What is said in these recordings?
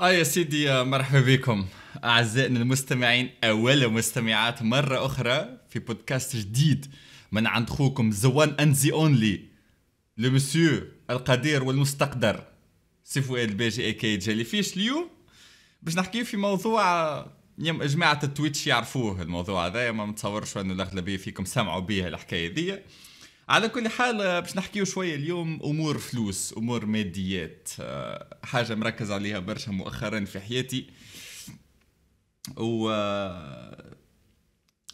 اه يا سيدي آه، مرحبا بكم اعزائنا المستمعين اولا مستمعات مره اخرى في بودكاست جديد من عند خوكم ذا وان اند ذا اونلي لو مسيو القدير والمستقدر سي فؤاد الباجي اي كي جالي فيش اليوم باش نحكي في موضوع جماعه التويتش يعرفوه الموضوع هذا ما متصورش انه الاغلبيه فيكم سمعوا بها الحكايه ذي على كل حال آه، باش نحكيو شوية اليوم أمور فلوس أمور ماديات آه، حاجة مركز عليها برشا مؤخرا في حياتي و آه،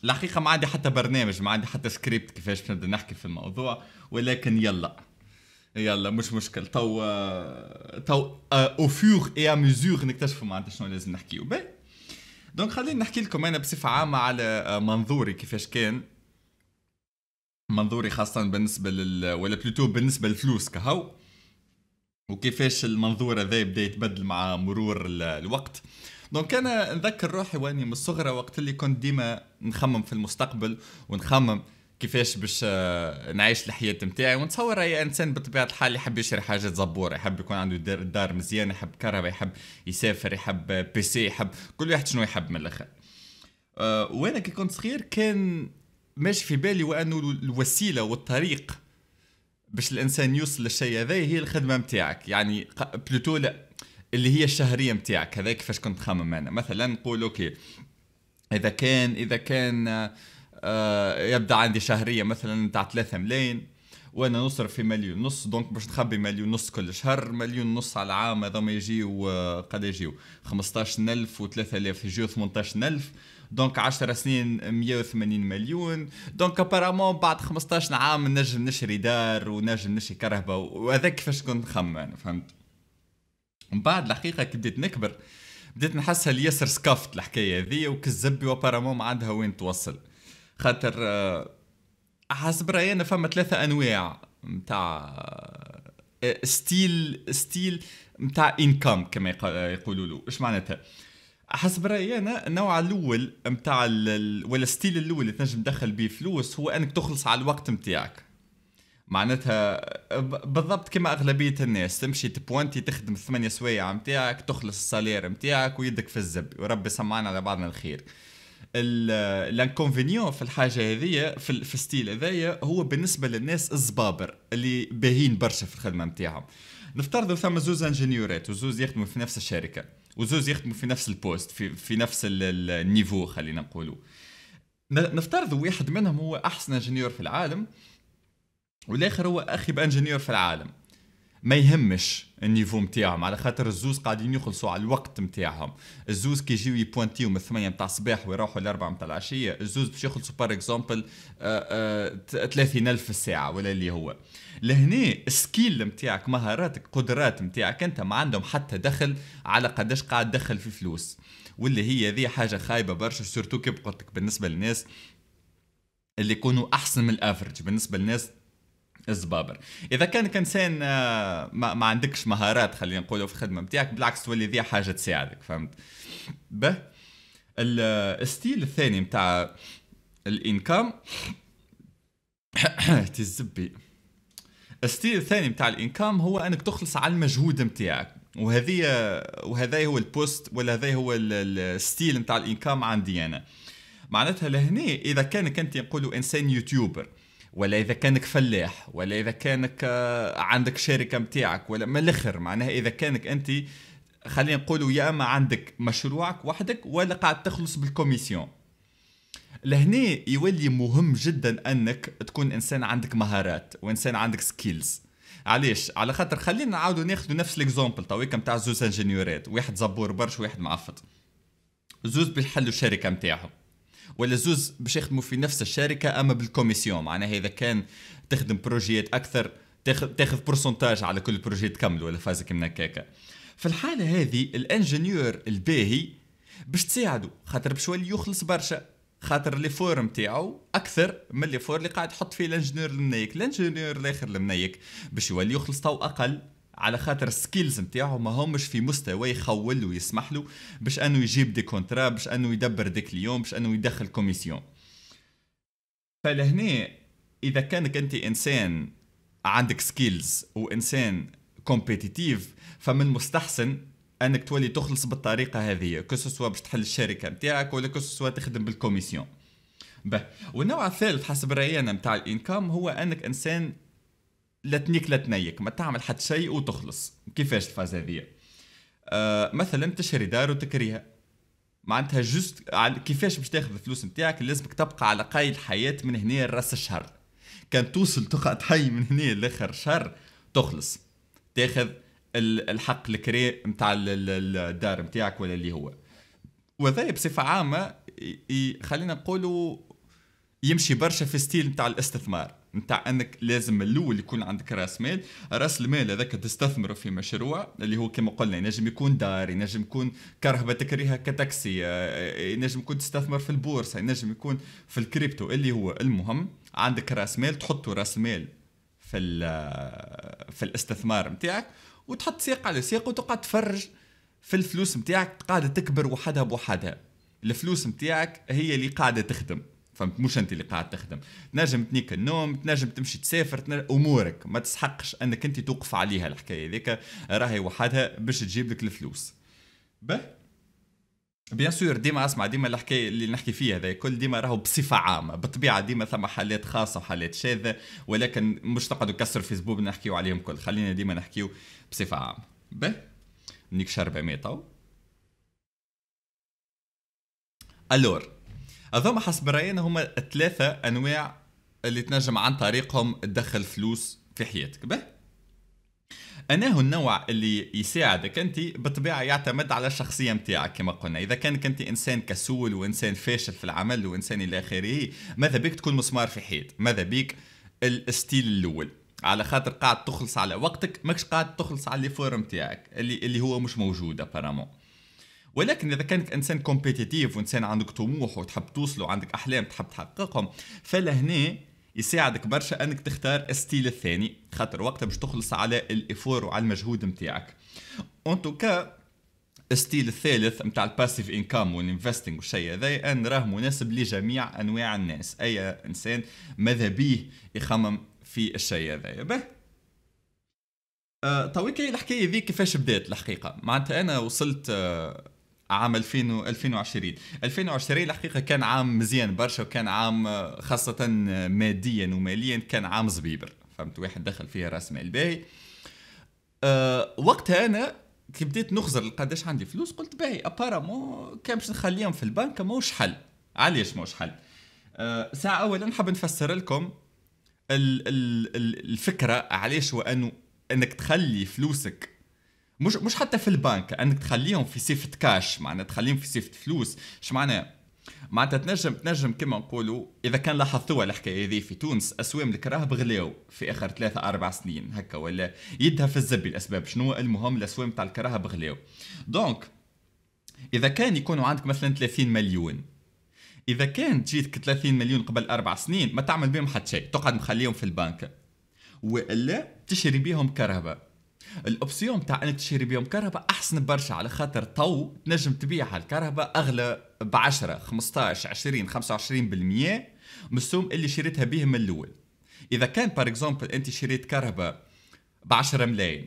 الحقيقة ما عندي حتى برنامج ما عندي حتى سكريبت كيفاش نبدا نحكي في الموضوع ولكن يلا يلا مش مشكل تو تو او فيغ اي ا ميزور نكتشفوا معناتها شنو لازم نحكيو باهي دونك خليني نحكي لكم انا بصفه عامه على منظوري كيفاش كان منظوري خاصة بالنسبة لل ولا بلوتو بالنسبة للفلوس كهو وكيفاش المنظور هذا بدا يتبدل مع مرور الوقت دونك انا نذكر روحي واني من الصغرى وقت اللي كنت ديما نخمم في المستقبل ونخمم كيفاش باش آه، نعيش الحياه نتاعي ونتصور اي انسان بطبيعه الحال يحب يشري حاجه زبوره يحب يكون عنده دار, دار مزيانه يحب كهرباء يحب يسافر يحب بيسي يحب كل واحد شنو يحب من الاخر أه وانا كي كنت صغير كان ماشي في بالي وانه الوسيله والطريق باش الانسان يوصل للشيء هذا هي الخدمه نتاعك يعني بلوتو لا اللي هي الشهريه نتاعك هذا كيفاش كنت خمم انا مثلا نقول اوكي اذا كان اذا كان آه يبدا عندي شهريه مثلا نتاع 3 ملايين وانا نصرف في مليون نص دونك باش نخبي مليون نص كل شهر مليون نص على العام هذوما يجيو آه، قد يجيو 15000 و3000 يجيو 18000 دونك 10 سنين 180 مليون دونك ابارامون بعد 15 عام نجم نشري دار ونجم نشري كرهبه وهذاك كيفاش كنت نخمم فهمت من بعد الحقيقه كي بديت نكبر بديت نحسها ياسر سكافت الحكايه هذه وكذبي وابارامون ما عندها وين توصل خاطر آه، حسب رايي انا فما ثلاثه انواع نتاع آه، ستيل ستيل نتاع انكم كما يقولوا له ايش معناتها حسب رايي انا النوع الاول نتاع ولا الستيل الاول اللي تنجم تدخل بيه فلوس هو انك تخلص على الوقت نتاعك معناتها بالضبط كما اغلبيه الناس تمشي تبوانتي تخدم الثمانية سوايع نتاعك تخلص السالير نتاعك ويدك في الزب وربي سمعنا على بعضنا الخير الانكونفينيون في الحاجه هذيا في, في الستيل هذايا هو بالنسبه للناس الزبابر اللي باهين برشا في الخدمه نتاعهم نفترضوا ثم زوز انجينيورات وزوز يخدموا في نفس الشركه وزوز يخدموا في نفس البوست في, في نفس النيفو خلينا نقولوا نفترض واحد منهم هو احسن انجينير في العالم والاخر هو اخي انجينير في العالم ما يهمش النيفو نتاعهم على خاطر الزوز قاعدين يخلصوا على الوقت نتاعهم الزوز كي يجيو يبوانتيو من 8 نتاع الصباح ويروحوا ل 4 نتاع العشيه الزوز باش يخلصوا بار اكزومبل 30000 في الساعه ولا اللي هو لهنا السكيل نتاعك مهاراتك قدرات نتاعك انت ما عندهم حتى دخل على قداش قاعد تدخل في فلوس واللي هي ذي حاجه خايبه برشا سورتو كيف قلت لك بالنسبه للناس اللي يكونوا احسن من الافرج بالنسبه للناس الزبابر اذا كان كنسان آه، ما, ما عندكش مهارات خلينا نقولوا في الخدمه نتاعك بالعكس تولي ذي حاجه تساعدك فهمت به الستيل الثاني نتاع الانكم تزبي الستيل الثاني نتاع الانكم هو انك تخلص على المجهود نتاعك وهذه وهذا هو البوست ولا هذا هو الستيل نتاع الانكم عندي انا معناتها لهنا اذا كانك انت نقولوا انسان يوتيوبر ولا اذا كانك فلاح ولا اذا كانك آه، عندك شركه متاعك ولا من الاخر معناها اذا كانك انت خلينا نقولوا يا اما عندك مشروعك وحدك ولا قاعد تخلص بالكوميسيون لهنا يولي مهم جدا انك تكون انسان عندك مهارات وانسان عندك سكيلز علاش على خاطر خلينا نعاودوا ناخذوا نفس ليكزامبل تويك نتاع زوز انجينيورات واحد زبور برش وواحد معفط زوز بيحلوا الشركه نتاعهم ولا زوز باش يخدموا في نفس الشركه اما بالكوميسيون معناها اذا كان تخدم بروجيات اكثر تاخذ تاخذ برسنتاج على كل بروجي تكمل ولا فازك من هكاكا في الحاله هذه الانجنيور الباهي باش تساعده خاطر باش يولي يخلص برشا خاطر لي فور نتاعو اكثر من لي فور اللي قاعد يحط فيه الانجنيور المنيك الانجنيور الاخر المنيك باش يولي يخلص تو اقل على خاطر السكيلز نتاعو ما همش في مستوى يخول ويسمح له باش انه يجيب دي كونترا باش انه يدبر دي كليون باش انه يدخل كوميسيون فلهنا اذا كانك انت انسان عندك سكيلز وانسان كومبيتيتيف فمن المستحسن انك تولي تخلص بالطريقه هذه كسوا باش تحل الشركه نتاعك ولا كسوا تخدم بالكوميسيون به والنوع الثالث حسب راينا نتاع الانكم هو انك انسان لا تنيك لا تنيك ما تعمل حتى شيء وتخلص كيفاش الفاز هذه آه مثلا تشري دار وتكريها معناتها جست كيفاش باش تاخذ الفلوس نتاعك لازمك تبقى على قيد الحياه من هنا لراس الشهر كان توصل تقعد حي من هنا لاخر شهر تخلص تاخذ الحق الكري نتاع الدار نتاعك ولا اللي هو وهذا بصفه عامه خلينا نقولوا يمشي برشا في ستيل نتاع الاستثمار نتاع انك لازم الاول يكون عندك راس مال راس المال هذاك تستثمره في مشروع اللي هو كما قلنا ينجم يكون دار ينجم يكون كرهبه تكريها كتاكسي آه، آه، ينجم يكون تستثمر في البورصه ينجم يكون في الكريبتو اللي هو المهم عندك راس مال تحط راس مال في آه، في الاستثمار نتاعك وتحط سياق على سياق وتقعد تفرج في الفلوس نتاعك قاعده تكبر وحدها بوحدها الفلوس نتاعك هي اللي قاعده تخدم فهمت مش انت اللي قاعد تخدم تنجم تنيك النوم تنجم تمشي تسافر تنجم امورك ما تسحقش انك انت توقف عليها الحكايه ذيك راهي وحدها باش تجيب لك الفلوس به بيان سور ديما اسمع ديما الحكايه اللي نحكي فيها هذا كل ديما راهو بصفه عامه بالطبيعه ديما ثم حالات خاصه وحالات شاذه ولكن مش تقعدوا كسر فيسبوك نحكيو عليهم كل خلينا ديما نحكيو بصفه عامه به نيك شربه ميطاو الور أظن حسب رأيي هما ثلاثة أنواع اللي تنجم عن طريقهم تدخل فلوس في حياتك به انا هو النوع اللي يساعدك انت بالطبيعه يعتمد على الشخصيه نتاعك كما قلنا اذا كانك انت انسان كسول وانسان فاشل في العمل وانسان الى اخره ماذا بيك تكون مسمار في حيط ماذا بيك الستيل الاول على خاطر قاعد تخلص على وقتك ماكش قاعد تخلص على الفورم متاعك اللي اللي هو مش موجود ابارامون ولكن اذا كانك انسان كومبيتيتيف وانسان عندك طموح وتحب توصل وعندك احلام تحب تحققهم فلهنا يساعدك برشا انك تختار الستيل الثاني خاطر وقتها باش تخلص على الافور وعلى المجهود نتاعك اون توكا الستيل الثالث نتاع الباسيف انكم والانفستينغ والشيء هذا ان راه مناسب لجميع انواع الناس اي انسان ماذا بيه يخمم في الشيء هذا به أه طويكي الحكايه ذي كيفاش بدات الحقيقه معناتها انا وصلت أه عام 2000 2020 2020 الحقيقه كان عام مزيان برشا وكان عام آه، خاصه آه، ماديا وماليا كان عام زبيبر فهمت واحد دخل فيها راس مال باهي أه وقتها انا كي بديت نخزر قداش عندي فلوس قلت باهي ابارامون كان باش نخليهم في البنك ماهوش حل علاش ماهوش حل آه، ساعه اولا نحب نفسر لكم الفكره علاش وانه انك تخلي فلوسك مش مش حتى في البنك انك تخليهم في سيفة كاش معناها تخليهم في سيفة فلوس اش معناها معناتها تنجم تنجم كما نقولوا اذا كان لاحظتوا الحكايه هذه في تونس اسوام الكراهب غلاو في اخر ثلاثة اربع سنين هكا ولا يدها في الزبي الاسباب شنو المهم الاسوام تاع الكراهب غلاو دونك اذا كان يكونوا عندك مثلا 30 مليون اذا كان جيتك 30 مليون قبل اربع سنين ما تعمل بهم حتى شيء تقعد مخليهم في البنك والا تشري بهم كرهبه الاوبسيون تاع انك تشري بيهم كهرباء احسن برشا على خاطر تو تنجم تبيع الكهرباء اغلى ب 10 15 20 25% بالمئة من السوم اللي شريتها به من الاول اذا كان بار اكزومبل انت شريت كهرباء ب 10 ملايين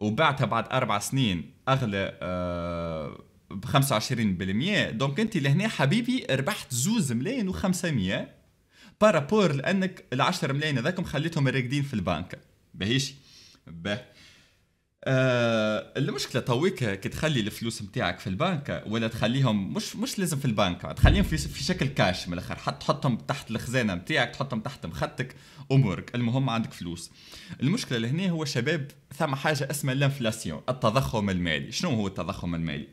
وبعتها بعد اربع سنين اغلى آه ب 25% دونك انت لهنا حبيبي ربحت زوز ملايين و500 بارابور لانك ال 10 ملايين هذاكم خليتهم راكدين في البنك باهيش باه آه المشكله تويك تخلي الفلوس نتاعك في البنك ولا تخليهم مش مش لازم في البنك تخليهم في, في شكل كاش من الاخر حط تحطهم تحت الخزانه نتاعك تحطهم تحت مخدتك امورك المهم عندك فلوس المشكله لهنا هو شباب ثم حاجه اسمها الانفلاسيون التضخم المالي شنو هو التضخم المالي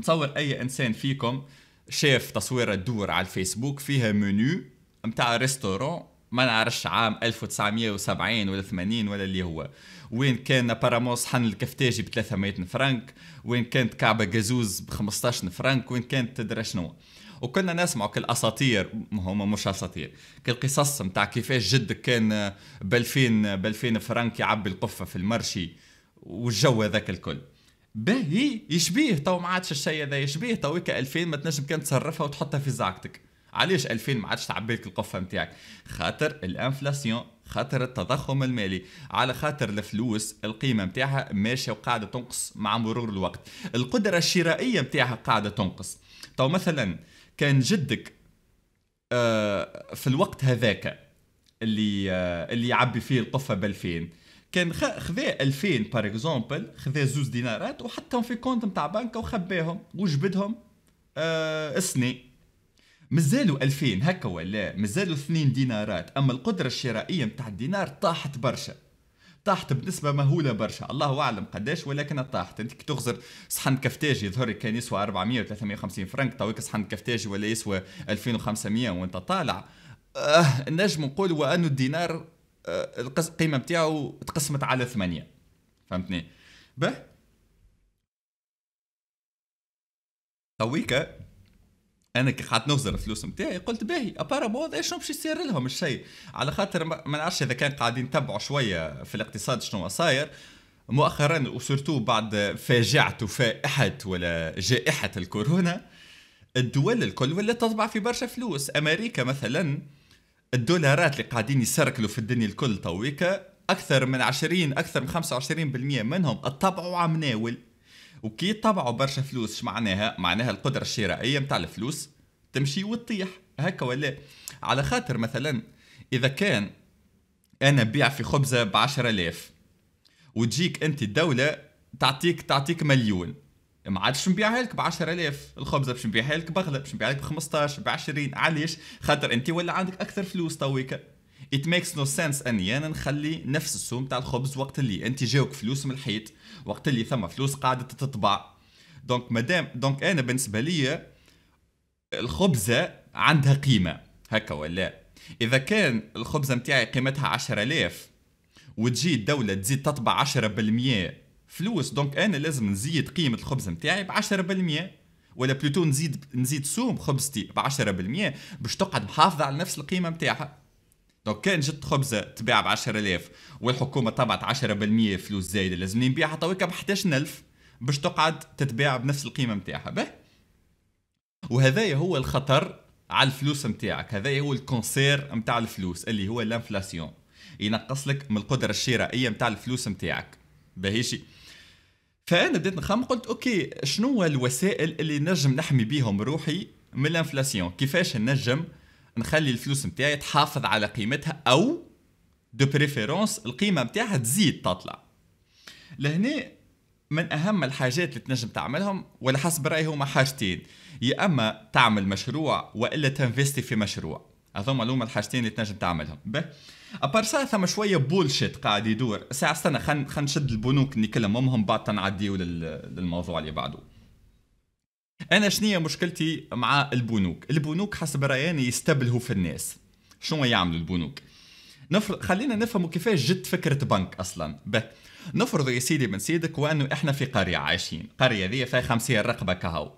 نتصور اي انسان فيكم شاف تصويره تدور على الفيسبوك فيها منيو نتاع ريستورون ما نعرفش عام 1970 ولا 80 ولا اللي هو وين كان ابارامون صحن الكفتاجي ب 300 فرانك وين كانت كعبه جازوز ب 15 فرانك وين كانت تدرى شنو وكنا نسمعوا كالاساطير هما مش اساطير كالقصص نتاع كيفاش جدك كان ب 2000 ب 2000 فرانك يعبي القفه في المرشي والجو هذاك الكل باهي يشبيه تو ما عادش الشيء هذا يشبيه تو 2000 ما تنجم كان تصرفها وتحطها في زعقتك علاش 2000 ما عادش تعبي لك القفه نتاعك خاطر الانفلاسيون خاطر التضخم المالي على خاطر الفلوس القيمه نتاعها ماشيه وقاعده تنقص مع مرور الوقت القدره الشرائيه نتاعها قاعده تنقص تو طيب مثلا كان جدك آه، في الوقت هذاك اللي آه، اللي يعبي فيه القفه ب 2000 كان خذا 2000 بار اكزومبل خذا زوز دينارات وحطهم في كونت نتاع بنكه وخباهم وجبدهم آه، السنه مازالوا 2000 هكا ولا مازالوا 2 دينارات اما القدره الشرائيه نتاع الدينار طاحت برشا طاحت بنسبه مهوله برشا الله اعلم قداش ولكن طاحت انت تغزر صحن كفتاج يظهر كان يسوى 400 و 350 فرنك توك صحن كفتاج ولا يسوى 2500 وانت طالع آه نجم نقول وانه الدينار آه القيمه نتاعو تقسمت على ثمانية فهمتني به تويكا انا كي قعدت نوزر الفلوس نتاعي قلت باهي ابارامون هذا شنو باش يصير لهم الشيء على خاطر ما نعرفش اذا كان قاعدين نتبعوا شويه في الاقتصاد شنو صاير مؤخرا وسورتو بعد فاجعه فائحه ولا جائحه الكورونا الدول الكل ولا تطبع في برشا فلوس امريكا مثلا الدولارات اللي قاعدين يسركلوا في الدنيا الكل تويكا اكثر من 20 اكثر من 25% منهم اتبعوا عم ناول وكي طبعوا برشا فلوس معناها معناها القدره الشرائيه متاع الفلوس تمشي وتطيح هكا ولا على خاطر مثلا اذا كان انا بيع في خبزه بعشرة آلاف وتجيك انت الدوله تعطيك تعطيك مليون ما عادش نبيعها لك ب 10000 الخبزه باش نبيعها لك باغلى باش نبيعها لك ب 15 ب 20 علاش خاطر انت ولا عندك اكثر فلوس تويكا ات ميكس نو سنس اني انا نخلي نفس السوم تاع الخبز وقت اللي انت جاوك فلوس من الحيط وقت اللي ثم فلوس قاعده تطبع دونك مادام دونك انا بالنسبه لي الخبزه عندها قيمه هكا ولا اذا كان الخبزه نتاعي قيمتها 10000 وتجي الدوله تزيد تطبع 10% فلوس دونك انا لازم نزيد قيمه الخبز نتاعي ب 10% ولا بلوتو نزيد نزيد سوم خبزتي ب 10% باش تقعد محافظه على نفس القيمه نتاعها دونك كان جبت خبزه تباع ب 10000 والحكومه طبعت 10% فلوس زايده لازم نبيعها تويكا ب 11000 باش تقعد تتباع بنفس القيمه نتاعها به وهذايا هو الخطر على الفلوس نتاعك هذايا هو الكونسير نتاع الفلوس اللي هو الانفلاسيون ينقص لك من القدره الشرائيه نتاع الفلوس نتاعك بهيشي فانا بديت نخمم قلت اوكي شنو هو الوسائل اللي نجم نحمي بيهم روحي من الانفلاسيون كيفاش نجم نخلي الفلوس نتاعي تحافظ على قيمتها او دو بريفيرونس القيمه نتاعها تزيد تطلع لهنا من اهم الحاجات اللي تنجم تعملهم ولا حسب رايي هما حاجتين يا اما تعمل مشروع والا تنفيستي في مشروع هذوما هما الحاجتين اللي تنجم تعملهم به ابارسا ثم شويه بولشيت قاعد يدور ساعه استنى خلينا خلينا نشد البنوك نكلم امهم بعد تنعديو للموضوع اللي بعده انا هي مشكلتي مع البنوك البنوك حسب راياني يستبلهوا في الناس شنو يعملوا البنوك نفر... خلينا نفهموا كيفاش جت فكره بنك اصلا به نفرض يا سيدي من سيدك وانه احنا في قريه عايشين قريه ذي فيها 50 رقبه كهو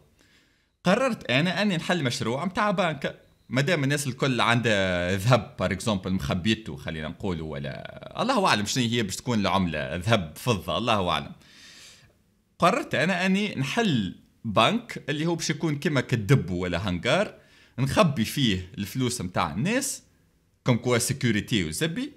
قررت انا اني نحل مشروع متاع بنك مادام الناس الكل عندها ذهب بار اكزومبل مخبيته خلينا نقولوا ولا الله اعلم شنو هي باش تكون العمله ذهب فضه الله اعلم قررت انا اني نحل بنك اللي هو باش يكون كيما كدب ولا هنجار نخبي فيه الفلوس نتاع الناس كوم كوا سيكوريتي وزبي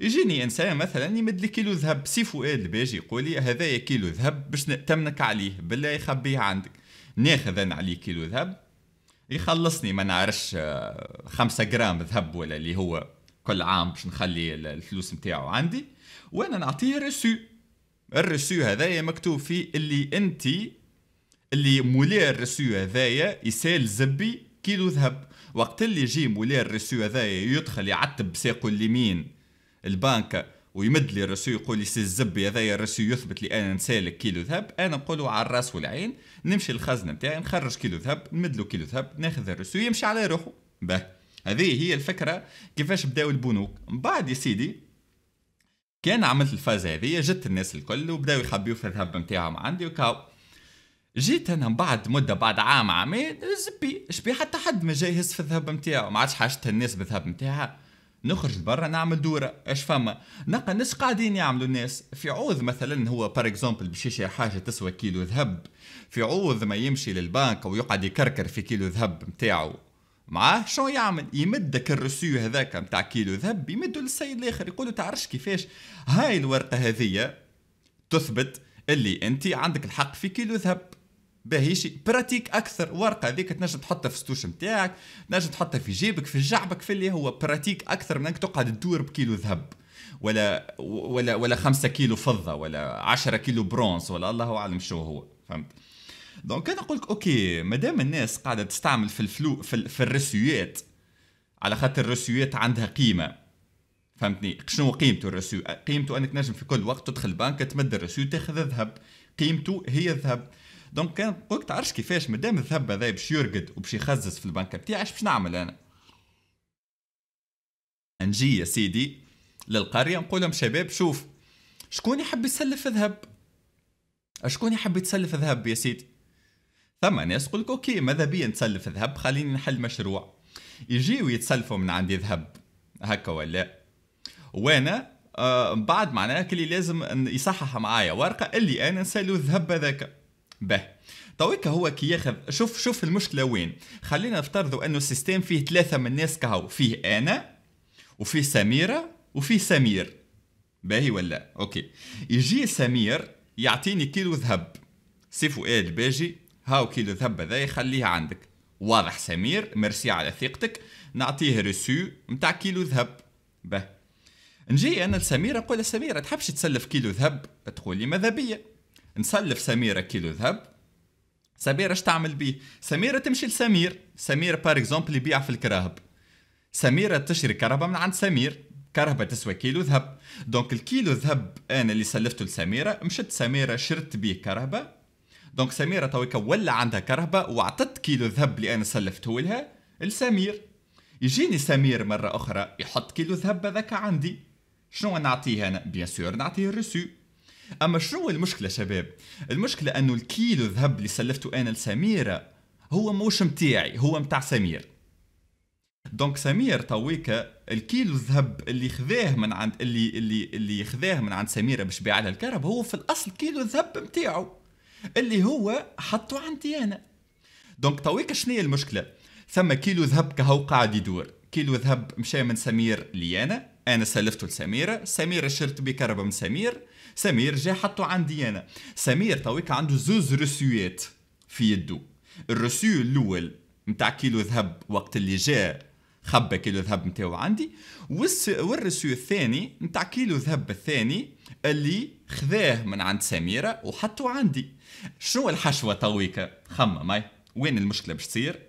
يجيني انسان مثلا يمد لي كيلو ذهب سي فؤاد باش يقول لي هذايا كيلو ذهب باش نأتمنك عليه بالله يخبيه عندك ناخذ انا عليه كيلو ذهب يخلصني ما نعرفش آه، خمسة جرام ذهب ولا اللي هو كل عام باش نخلي الفلوس نتاعو عندي وانا نعطيه الرسو الرسو هذايا مكتوب فيه اللي انت اللي مولاه الرسو هذايا يسال زبي كيلو ذهب وقت اللي يجي مولاه الرسو هذايا يدخل يعتب بساقه اليمين البنك ويمد لي الرسو يقول لي سي الزبي هذايا الرسو يثبت لي انا نسالك كيلو ذهب انا نقولو على الراس والعين نمشي للخزنه نتاعي نخرج كيلو ذهب نمد له كيلو ذهب ناخذ الرسو يمشي على روحه به هذه هي الفكره كيفاش بداو البنوك من بعد يا سيدي كان عملت الفازة هذه جت الناس الكل وبداو يخبيو في الذهب نتاعهم عندي وكاو جيت انا من بعد مده بعد عام عامين زبي شبي حتى حد ما يهز في الذهب نتاعو ما عادش حاجة الناس بالذهب نتاعها نخرج برا نعمل دوره اش فما نلقى الناس قاعدين يعملوا الناس في عوض مثلا هو بار اكزومبل باش يشري حاجه تسوى كيلو ذهب في عوض ما يمشي للبنك ويقعد يكركر في كيلو ذهب نتاعو معاه شنو يعمل يمدك الرسيو هذاك نتاع كيلو ذهب يمدو للسيد الاخر يقولو تعرفش كيفاش هاي الورقه هذية تثبت اللي انت عندك الحق في كيلو ذهب باهيشي براتيك اكثر ورقه هذيك تنجم تحطها في ستوش نتاعك تنجم تحطها في جيبك في جعبك في اللي هو براتيك اكثر من انك تقعد تدور بكيلو ذهب ولا ولا ولا 5 كيلو فضه ولا 10 كيلو برونز ولا الله اعلم شو هو فهمت دونك انا نقول اوكي مادام الناس قاعده تستعمل في الفلو في, في الرسويات على خاطر الرسويات عندها قيمه فهمتني شنو قيمته الرسو قيمته انك نجم في كل وقت تدخل البنك تمد الرسو تاخذ ذهب قيمته هي الذهب دونك كان قلت تعرفش كيفاش مادام الذهب هذا باش يرقد وباش يخزز في البنكه بتاعي باش نعمل انا نجي يا سيدي للقريه نقول لهم شباب شوف شكون يحب يسلف ذهب شكون يحب يتسلف ذهب يا سيدي ثم ناس يقول لك اوكي ماذا بيا نتسلف ذهب خليني نحل مشروع يجيو يتسلفوا من عندي ذهب هكا ولا وانا آه بعد معناها كلي لازم يصحح معايا ورقه اللي انا نسلو الذهب هذاك به تويك هو كي ياخذ شوف شوف المشكله وين خلينا نفترضوا انه السيستم فيه ثلاثه من الناس كهو فيه انا وفيه سميره وفيه سمير باهي ولا اوكي يجي سمير يعطيني كيلو ذهب سي فؤاد باجي هاو كيلو ذهب هذا يخليه عندك واضح سمير ميرسي على ثقتك نعطيه رسو نتاع كيلو ذهب به نجي انا لسميره نقول سميره تحبش تسلف كيلو ذهب تقول لي ماذا بيا نسلف سميره كيلو ذهب سميره اش تعمل بيه سميره تمشي لسمير سمير بار اكزومبل يبيع في الكراهب سميره تشري كرهبه من عند سمير كرهبه تسوى كيلو ذهب دونك الكيلو ذهب انا اللي سلفته لسميره مشت سميره شرت بيه كرهبه دونك سميره تويك ولا عندها كرهبه وعطت كيلو ذهب اللي انا سلفته لها لسمير يجيني سمير مرة أخرى يحط كيلو ذهب هذاك عندي شنو نعطيه أنا؟ بيان سور نعطيه الرسو اما هو المشكله شباب المشكله انه الكيلو ذهب اللي سلفته انا لسميره هو موش متاعي هو متاع سمير دونك سمير تويكا الكيلو الذهب اللي خذاه من عند اللي اللي اللي خذاه من عند سميره باش بيع لها الكهرب هو في الاصل كيلو الذهب متاعو اللي هو حطه عندي انا دونك تويكا شنو هي المشكله ثم كيلو ذهب كهو قاعد يدور كيلو ذهب مشى من سمير لي انا انا سلفته لسميره سميره شرت بكهرب من سمير سمير جا حطو عندي انا سمير تويك عنده زوز رسويات في يدو الرسيو الاول نتاع كيلو ذهب وقت اللي جا خبى كيلو ذهب نتاعو عندي والرسيو الثاني نتاع كيلو ذهب الثاني اللي خذاه من عند سميره وحطو عندي شنو الحشوه تويكا خمم ماي وين المشكله باش تصير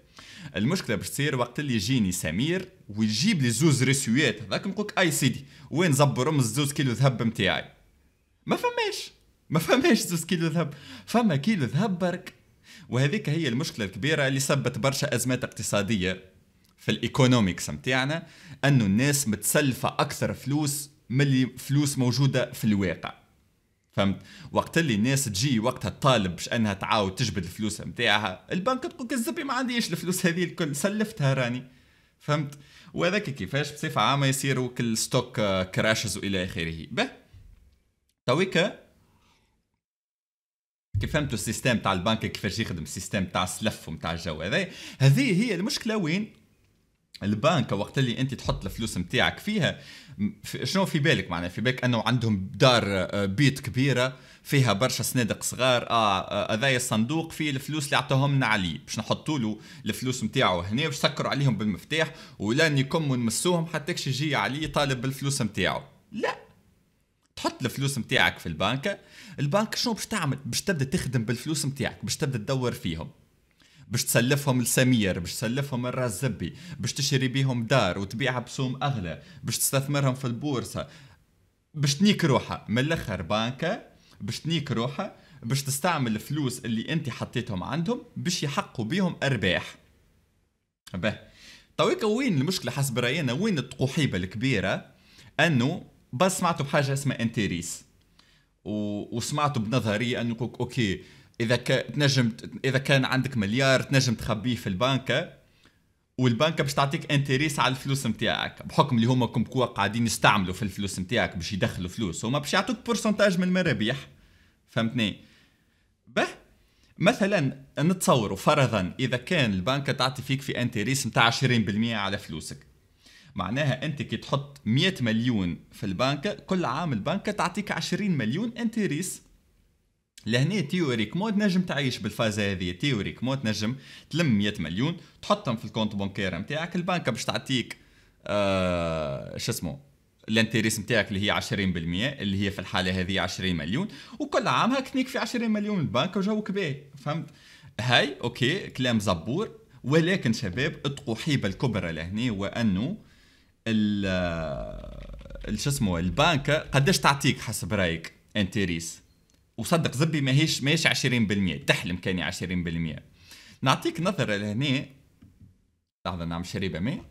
المشكله باش تصير وقت اللي يجيني سمير ويجيب لي زوز رسويات هذاك نقولك اي سيدي وين زبرهم الزوز كيلو ذهب نتاعي ما فماش ما فماش زوز كيلو ذهب فما كيلو ذهب برك وهذيك هي المشكله الكبيره اللي سبت برشا ازمات اقتصاديه في الايكونوميكس نتاعنا انه الناس متسلفه اكثر فلوس من اللي فلوس موجوده في الواقع فهمت وقت اللي الناس تجي وقتها تطالب باش انها تعاود تجبد الفلوس نتاعها البنك تقول كذبي ما عنديش الفلوس هذه الكل سلفتها راني فهمت وهذاك كيفاش بصفه عامه يصيروا كل ستوك كراشز آه، والى اخره به تويكا كيف فهمتوا السيستم تاع البنك كيفاش يخدم السيستم تاع السلف ومتاع الجو هذا هذه هي المشكله وين البنك وقت اللي انت تحط الفلوس نتاعك فيها في شنو في بالك معناها في بالك انه عندهم دار آه، بيت كبيره فيها برشا سنادق صغار آه،, اه هذايا الصندوق فيه الفلوس اللي عطاهم لنا علي باش نحطوا له الفلوس نتاعو هنا باش نسكروا عليهم بالمفتاح ولا نكم نمسوهم حتى كش يجي علي طالب بالفلوس نتاعو لا تحط الفلوس نتاعك في البنك البنك شنو باش تعمل باش تبدا تخدم بالفلوس نتاعك باش تبدا تدور فيهم باش تسلفهم لسمير باش تسلفهم الرزبي زبي باش تشري بيهم دار وتبيعها بسوم اغلى باش تستثمرهم في البورصه باش تنيك روحها من الاخر بانكا باش تنيك روحها باش تستعمل الفلوس اللي انت حطيتهم عندهم باش يحققوا بيهم ارباح به طويك وين المشكله حسب راينا وين التقوحيبه الكبيره انه بس سمعته بحاجه اسمها انتيريس و... وسمعته بنظريه انه يقولك اوكي اذا كان تنجم اذا كان عندك مليار تنجم تخبيه في البنكه والبنكه باش تعطيك انتيريس على الفلوس نتاعك بحكم اللي هما كم كوا قاعدين يستعملوا في الفلوس نتاعك باش يدخلوا فلوس هما باش يعطوك بورسنتاج من المرابيح فهمتني به مثلا نتصوروا فرضا اذا كان البنكه تعطي فيك في انتيريس نتاع 20% على فلوسك معناها انت كي تحط 100 مليون في البنك كل عام البنك تعطيك 20 مليون انتريس لهنا تيوريك مود نجم تعيش بالفازه هذه مود نجم تلم 100 مليون تحطهم في الكونت بنكير نتاعك البنك باش تعطيك آه شو اسمه الانتريس نتاعك اللي هي 20% اللي هي في الحاله هذه 20 مليون وكل عام هكنيك في 20 مليون البنك وجوك باهي فهمت هاي اوكي كلام زبور ولكن شباب حيبه الكبرى لهنا وانه ال شو اسمه البنك قداش تعطيك حسب رايك انتريس وصدق زبي ماهيش ماهيش 20% تحلم كاني 20% نعطيك نظره لهنا لحظه نعمل شريبه ماء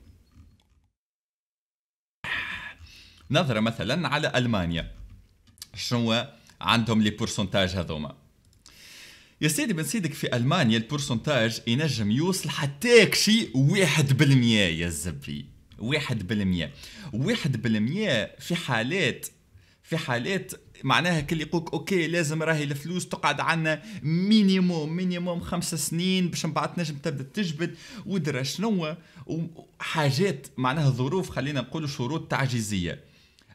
نظره مثلا على المانيا شنو عندهم لي بورسونتاج هذوما يا سيدي بن سيدك في المانيا البورسونتاج ينجم يوصل حتى شي 1% يا زبي واحد بالمية واحد بالمية في حالات في حالات معناها كل يقولك اوكي لازم راهي الفلوس تقعد عنا مينيموم مينيموم خمس سنين باش من بعد تنجم تبدا تجبد ودرا شنو وحاجات معناها ظروف خلينا نقول شروط تعجيزيه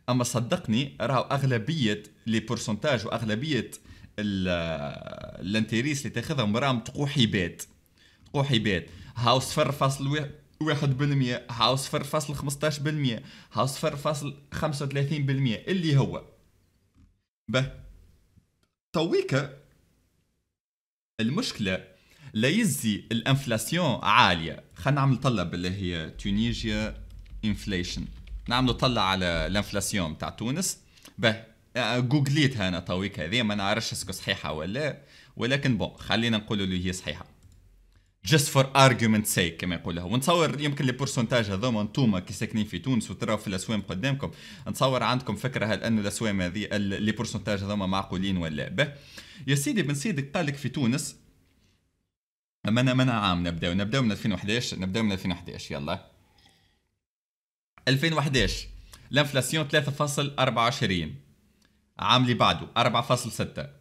اما صدقني راهو اغلبيه لي بورسنتاج واغلبيه الانتريس اللي تاخذهم راهم تقوحي بيت هاو 0.1 واحد بالمية هاو صفر فاصل خمسطاش بالمية هاو صفر فاصل خمسة وثلاثين بالمية اللي هو به تويك المشكلة لا يزي الانفلاسيون عالية خلينا نعمل طلة اللي هي تونيجيا انفليشن نعمل طلع على الانفلاسيون تاع تونس به جوجليتها انا تويك هذه ما نعرفش اسكو صحيحه ولا ولكن بون خلينا نقولوا اللي هي صحيحه جست فور ارجيومنت سيك كما يقولها ونتصور يمكن لي بورسونتاج هذوما انتوما كي ساكنين في تونس وتراو في الاسوام قدامكم نتصور عندكم فكره هل ان الاسوام هذه لي بورسونتاج هذوما معقولين ولا به يا سيدي بن سيدك قالك في تونس منا منا عام نبداو نبداو من 2011 نبداو من 2011 يلا 2011 الانفلاسيون 3.24 عام اللي بعده 4.6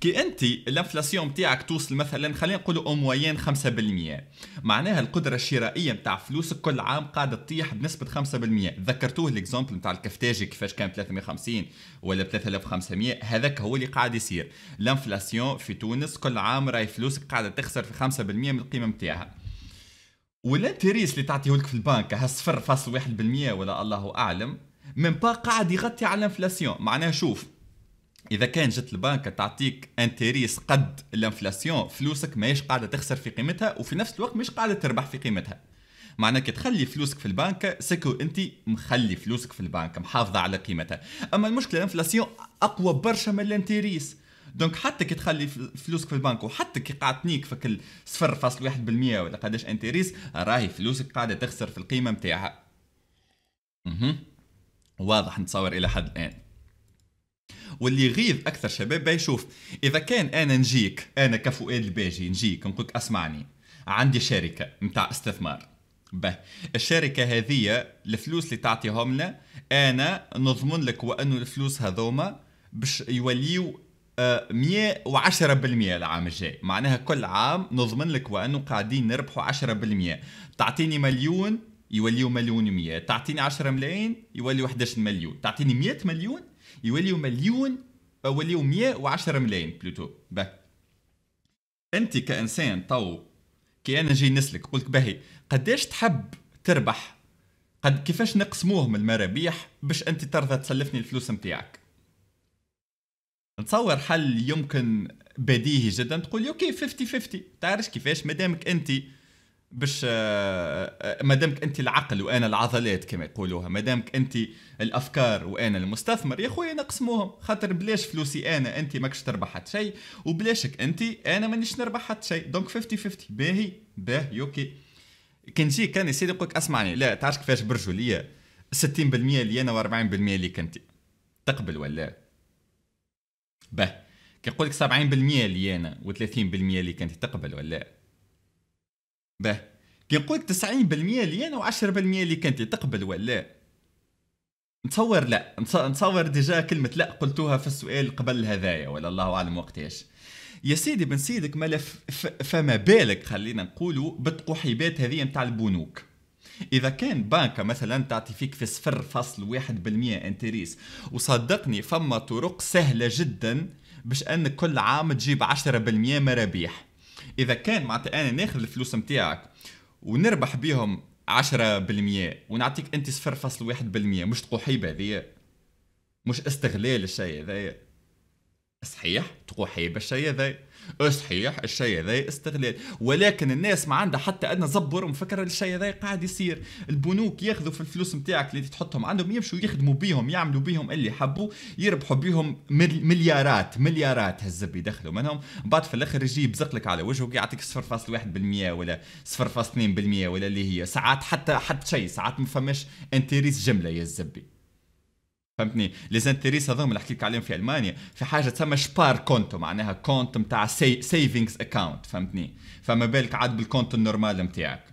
كي انت الانفلاسيون تاعك توصل مثلا خلينا نقولوا اومويان 5% معناها القدره الشرائيه نتاع فلوسك كل عام قاعده تطيح بنسبه 5% ذكرتوه ليكزومبل نتاع الكفتاجي كيفاش كان 350 ولا 3500 هذاك هو اللي قاعد يصير الانفلاسيون في تونس كل عام راهي فلوسك قاعده تخسر في 5% من القيمه نتاعها تريس اللي تعطيه لك في البنك ها 0.1% ولا الله اعلم من با قاعد يغطي على الانفلاسيون معناها شوف اذا كان جات البنك تعطيك انتريس قد الانفلاسيون فلوسك ماهيش قاعده تخسر في قيمتها وفي نفس الوقت مش قاعده تربح في قيمتها معناها كي تخلي فلوسك في البنك سكو انت مخلي فلوسك في البنك محافظه على قيمتها اما المشكله الانفلاسيون اقوى برشا من الانتريس دونك حتى كي تخلي فلوسك في البنك وحتى كي قاعد تنيك فك 0.1% ولا قداش انتريس راهي فلوسك قاعده تخسر في القيمه نتاعها واضح نتصور الى حد الان واللي يغيظ اكثر شباب بيشوف اذا كان انا نجيك انا كفؤاد الباجي نجيك نقولك اسمعني عندي شركه نتاع استثمار به الشركة هذه الفلوس اللي تعطيهم لنا أنا نضمن لك وأنه الفلوس هذوما باش يوليو آه، بالمية العام الجاي معناها كل عام نضمن لك وأنه قاعدين نربحوا 10% تعطيني مليون يوليو مليون و100 تعطيني 10 ملايين يوليو 11 مليون تعطيني 100 مليون يوليو مليون مية 110 ملايين بلوتو باهي انت كانسان تو كي انا جاي نسلك قلت باهي قداش تحب تربح قد كيفاش نقسموهم المرابيح باش انت ترضى تسلفني الفلوس نتاعك نتصور حل يمكن بديهي جدا تقول اوكي 50 50 تعرفش كيفاش مادامك انت باش آه، آه، مادامك انت العقل وانا العضلات كما يقولوها مادامك انت الافكار وانا المستثمر يا خويا نقسموهم خاطر بلاش فلوسي انا انت ماكش تربح حتى شيء وبلاشك انت انا مانيش نربح حتى شيء دونك 50 50 باهي باهي اوكي كان جي كان يصير يقول اسمعني لا تعرف كيفاش برجو ليا 60% لي انا و40% ليك انت تقبل ولا باه كيقول لك 70% لي انا و30% ليك انت تقبل ولا باه كي نقول 90% لي انا و10% اللي كانت تقبل ولا نتصور لا نتصور ديجا كلمة لا قلتوها في السؤال قبل هذايا ولا الله أعلم وقتاش يا سيدي بن سيدك مالا فما بالك خلينا نقولوا بالتقوحيبات هذه نتاع البنوك اذا كان بنك مثلا تعطي فيك في صفر فاصل واحد بالمية انتريس وصدقني فما طرق سهله جدا باش انك كل عام تجيب عشرة بالمية مرابيح اذا كان معناتها انا ناخذ الفلوس نتاعك ونربح بيهم 10% ونعطيك انت 0.1% مش تقوحيبه هذيا مش استغلال الشيء هذايا صحيح تقوحيبه الشيء هذايا صحيح الشيء هذا استغلال ولكن الناس ما عندها حتى ادنى زبر ومفكره الشيء هذا قاعد يصير البنوك ياخذوا في الفلوس نتاعك اللي تحطهم عندهم يمشوا يخدموا بيهم يعملوا بيهم اللي حبوا يربحوا بيهم مليارات مليارات هالزب يدخلوا منهم بعد في الاخر يجي لك على وجهك يعطيك 0.1% ولا 0.2% ولا اللي هي ساعات حتى حتى شيء ساعات ما فماش انتريس جمله يا الزبي فهمتني لي زانتيريس هذوما اللي حكيت عليهم في المانيا في حاجه تسمى شبار كونتو معناها كونت نتاع سيفينغز اكاونت فهمتني فما بالك عاد بالكونت النورمال نتاعك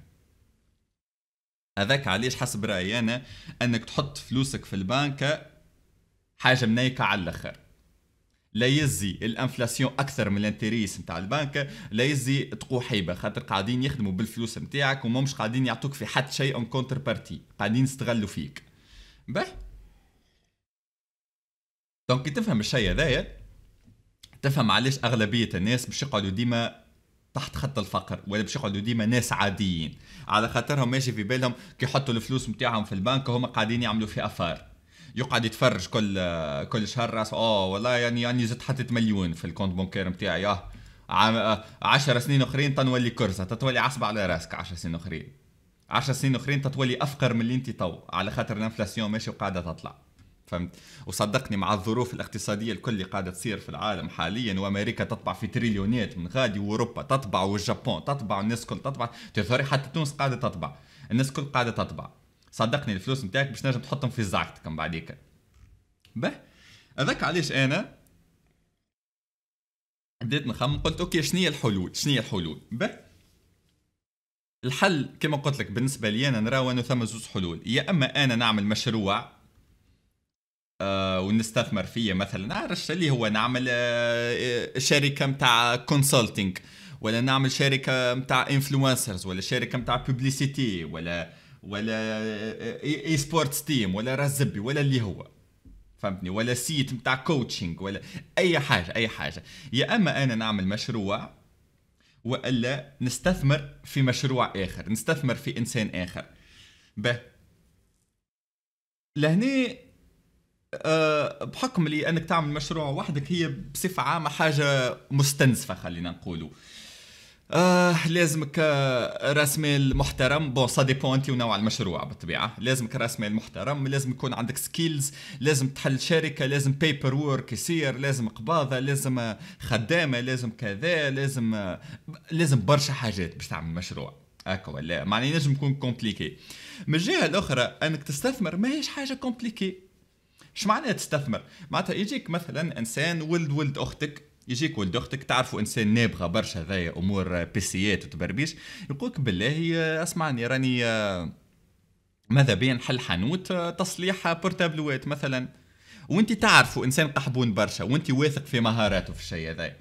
هذاك علاش حسب رايي انا انك تحط فلوسك في البنك حاجه منيكه على الاخر لا يزي الانفلاسيون اكثر من الانتريس نتاع البنك لا يزي تقو حيبه خاطر قاعدين يخدموا بالفلوس نتاعك مش قاعدين يعطوك في حد شيء اون كونتر بارتي قاعدين يستغلوا فيك باه دونك كي تفهم الشيء هذايا تفهم علاش اغلبيه الناس باش يقعدوا ديما تحت خط الفقر ولا باش يقعدوا ديما ناس عاديين على خاطرهم ماشي في بالهم كي يحطوا الفلوس نتاعهم في البنك هما قاعدين يعملوا في افار يقعد يتفرج كل كل شهر راسه اه والله يعني يعني زدت حطيت مليون في الكونت بونكير نتاعي اه عام 10 آه، سنين اخرين تنولي كرزه تتولي عصب على راسك 10 سنين اخرين 10 سنين اخرين تتولي افقر من اللي انت تو على خاطر الانفلاسيون ماشي وقاعده تطلع فهمت وصدقني مع الظروف الاقتصاديه الكل اللي قاعده تصير في العالم حاليا وامريكا تطبع في تريليونات من غادي واوروبا تطبع والجابون تطبع الناس الكل تطبع تظهري حتى تونس قاعده تطبع الناس الكل قاعده تطبع صدقني الفلوس نتاعك باش نجم تحطهم في زعتك من بعديك به هذاك علاش انا بديت نخمم قلت اوكي شنو هي الحلول شنو هي الحلول به الحل كما قلت لك بالنسبه لي انا نراو انه ثم زوج حلول يا اما انا نعمل مشروع آه، ونستثمر فيه مثلا عرفت اللي هو نعمل آه، آه، شركه نتاع كونسلتنج ولا نعمل شركه نتاع انفلونسرز ولا شركه نتاع بوبليسيتي ولا ولا اي سبورتس تيم ولا رزبي ولا اللي هو فهمتني ولا سيت نتاع كوتشنج ولا اي حاجه اي حاجه يا اما انا نعمل مشروع والا نستثمر في مشروع اخر نستثمر في انسان اخر به لهني آه، بحكم لي انك تعمل مشروع وحدك هي بصفه عامه حاجه مستنزفه خلينا نقولوا آه لازمك آه، راس مال محترم بون سا ديبونتي ونوع المشروع بالطبيعه لازمك راس مال محترم لازم يكون عندك سكيلز لازم تحل شركه لازم بيبر وورك يصير لازم قباضه لازم آه، خدامه لازم كذا لازم لازم برشا حاجات باش تعمل مشروع هكا ولا معني نجم يكون كومبليكي من الجهه الاخرى انك تستثمر ماهيش حاجه كومبليكي شو معناها تستثمر معناتها يجيك مثلا انسان ولد ولد اختك يجيك ولد اختك تعرفوا انسان نابغه برشا ذايا امور بيسيات وتبربيش يقولك بالله اسمعني راني آه، ماذا بيا نحل حانوت آه، تصليح بورتابلوات مثلا وانت تعرفوا انسان قحبون برشا وانت واثق في مهاراته في الشيء هذا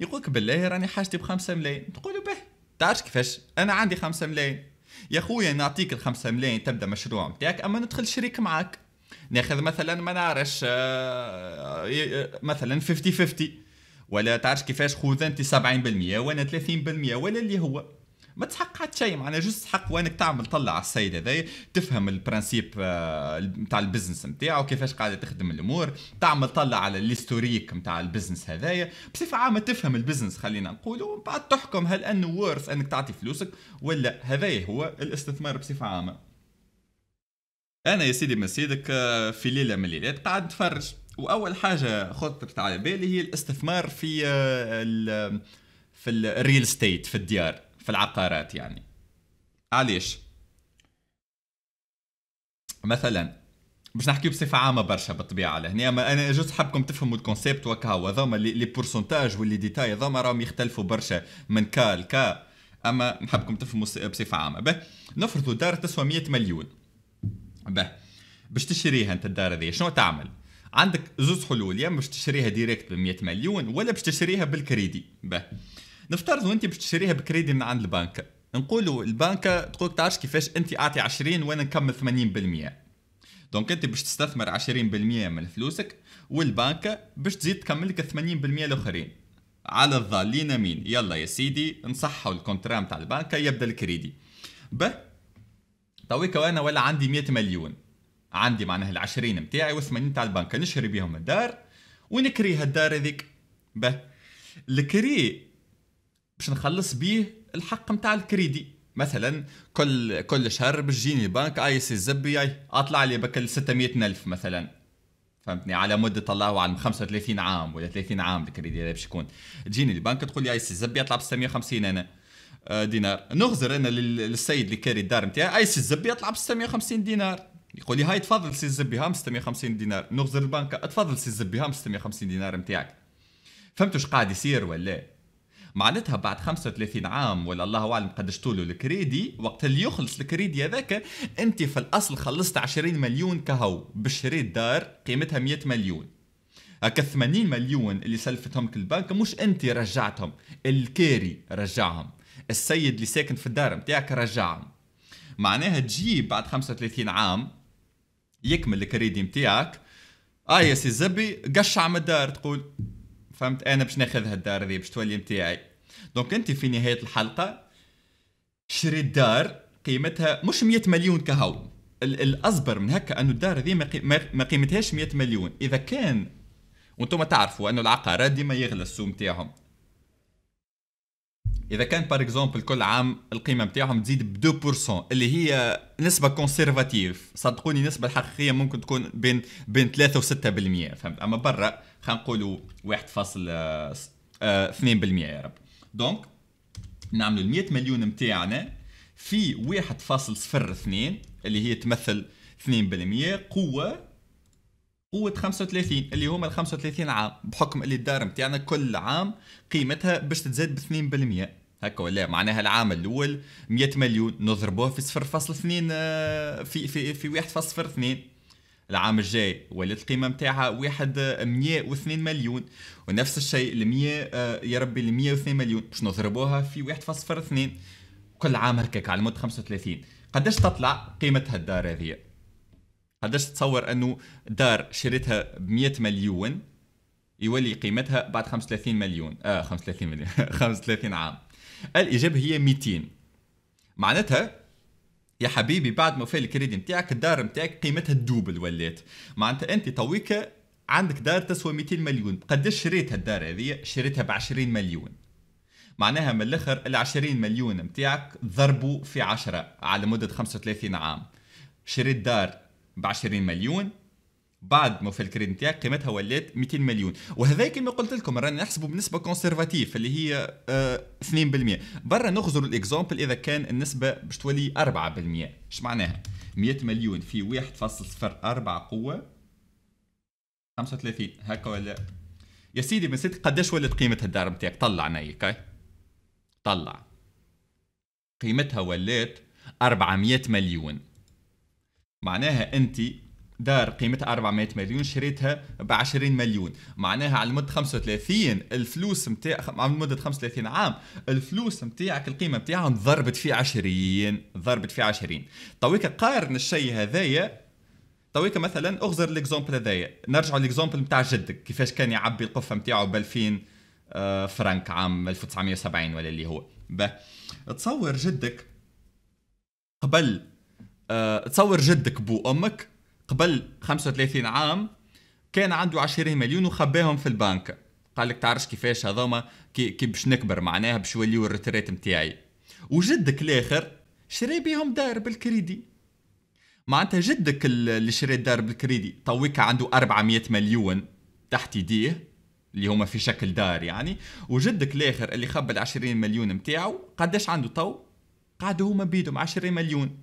يقولك بالله راني حاجتي بخمسة ملايين تقولوا به تعرف كيفاش انا عندي خمسة ملايين يا خويا نعطيك الخمسة ملايين تبدا مشروع نتاعك اما ندخل شريك معاك ناخذ مثلا ما نعرفش آه، آه، آه، مثلا 50 50 ولا تعرفش كيفاش خوذ انت 70% وانا 30% ولا اللي هو ما تحق حتى شيء معناها جوست حق وانك تعمل طلع على السيد هذايا تفهم البرانسيب نتاع البزنس نتاعو كيفاش قاعده تخدم الامور تعمل طلع على الهيستوريك نتاع البزنس هذايا بصفه عامه تفهم البزنس خلينا نقولوا وبعد بعد تحكم هل انه وورث انك تعطي فلوسك ولا هذايا هو الاستثمار بصفه عامه انا يا سيدي من سيدك آه، في ليله من الليلات قاعد نتفرج واول حاجه خطرت على بالي هي الاستثمار في آه، الـ في الريل ستيت في الديار في العقارات يعني علاش مثلا باش نحكي بصفه عامه برشا بالطبيعه لهنا اما انا جوست حابكم تفهموا الكونسيبت وكا هو ذوما لي بورسونتاج واللي ديتاي ذوما راهم يختلفوا برشا من كا لكا اما نحبكم تفهموا بصفه عامه نفرضوا دار تسوى 100 مليون به باش تشريها انت الدار هذه شنو تعمل عندك زوز حلول يا باش تشريها ديريكت ب 100 مليون ولا باش تشريها بالكريدي به نفترض انت باش تشريها بكريدي من عند البنك نقولوا البنك تقولك تعرفش كيفاش انت اعطي 20 وانا نكمل 80% دونك انت باش تستثمر 20% من فلوسك والبنكه باش تزيد تكمل لك 80% الاخرين على الظالين مين يلا يا سيدي نصحوا الكونترا نتاع البنكه يبدا الكريدي به طويك وانا ولا عندي 100 مليون عندي معناها ال 20 نتاعي و80 نتاع البنك نشري بيهم الدار ونكري هالدار هذيك به الكري باش نخلص بيه الحق نتاع الكريدي مثلا كل كل شهر بجيني البنك اي سي زبي اي اطلع لي بك 600 الف مثلا فهمتني على مده طلعوا على 35 عام ولا 30 عام الكريدي هذا باش يكون تجيني البنك تقول لي اي سي زبي اطلع ب 650 انا آه، دينار نغزر انا للسيد اللي كاري الدار نتاعي اي سي الزبي يطلع ب 650 دينار يقول لي هاي تفضل سي الزبي ها 650 دينار نغزر البنك تفضل سي الزبي ها 650 دينار نتاعك فهمتوا واش قاعد يصير ولا معناتها بعد 35 عام ولا الله اعلم قداش طوله الكريدي وقت اللي يخلص الكريدي هذاك انت في الاصل خلصت 20 مليون كهو بشريت دار قيمتها 100 مليون هكا 80 مليون اللي سلفتهم البنك مش انت رجعتهم الكاري رجعهم السيد اللي ساكن في الدار نتاعك رجعهم معناها تجي بعد 35 عام يكمل الكريدي نتاعك اه يا سي زبي قشع من الدار تقول فهمت انا باش ناخذها الدار هذه باش تولي نتاعي دونك انت في نهايه الحلقه شريت دار قيمتها مش 100 مليون كهو الاصبر من هكا انه الدار هذه ما قيمتهاش 100 مليون اذا كان وانتم تعرفوا انه العقارات ديما يغلى السوم تاعهم اذا كان بار اكزومبل كل عام القيمه نتاعهم تزيد ب 2% اللي هي نسبه كونسيرفاتيف صدقوني النسبه الحقيقيه ممكن تكون بين بين 3 و 6% فهمت اما برا خلينا نقولوا 1.2% آه، يا رب دونك نعملوا ال 100 مليون نتاعنا في 1.02 اللي هي تمثل 2% قوه قوة 35 اللي هما ال 35 عام بحكم اللي الدار نتاعنا كل عام قيمتها باش تزاد ب 2% هكا ولا معناها العام الاول 100 مليون نضربوه في 0.2 آه، في في في 1.02 العام الجاي ولات القيمه نتاعها 1 102 مليون ونفس الشيء ال 100 آه، يا ربي ال 102 مليون باش نضربوها في 1.02 كل عام هكاك على مود 35 قداش تطلع قيمه هالدار هذه قداش تتصور انه دار شريتها ب 100 مليون يولي قيمتها بعد 35 مليون اه 35 مليون 35 عام الاجابه هي 200 معناتها يا حبيبي بعد ما وفى الكريدي نتاعك الدار نتاعك قيمتها الدوبل ولات معناتها انت تويك عندك دار تسوى 200 مليون قداش شريتها الدار هذه شريتها ب 20 مليون معناها من الاخر ال 20 مليون نتاعك ضربوا في 10 على مده 35 عام شريت دار ب 20 مليون بعد ما في الكريد تاعك قيمتها ولات 200 مليون وهذا كما قلت لكم رانا نحسبه بنسبه كونسرفاتيف اللي هي آه 2% برا نخزر الاكزامبل اذا كان النسبه باش تولي 4% اش معناها 100 مليون في 1.04 قوه 35 هكا ولا يا سيدي بن سيدي قداش ولات قيمه الدار نتاعك طلع نايك طلع قيمتها ولات 400 مليون معناها انت دار قيمتها 400 مليون شريتها ب 20 مليون معناها على مده 35 الفلوس نتاع على مده 35 عام الفلوس نتاعك القيمه نتاعها ضربت في 20 ضربت في 20 طويك قارن الشيء هذايا طويك مثلا اخزر ليكزومبل هذايا نرجعوا ليكزومبل نتاع جدك كيفاش كان يعبي القفه نتاعو ب 2000 فرنك عام 1970 ولا اللي هو تصور جدك قبل أه تصور جدك بو امك قبل 35 عام كان عنده 20 مليون وخباهم في البنك قال لك تعرفش كيفاش هذوما كي, كي باش نكبر معناها باش يوليو الريتريت نتاعي وجدك الاخر شري بيهم دار بالكريدي معناتها جدك اللي شري دار بالكريدي طويك عنده 400 مليون تحت يديه اللي هما في شكل دار يعني وجدك الاخر اللي خبى ال 20 مليون نتاعو قداش عنده تو قعدوا هما بيدهم 20 مليون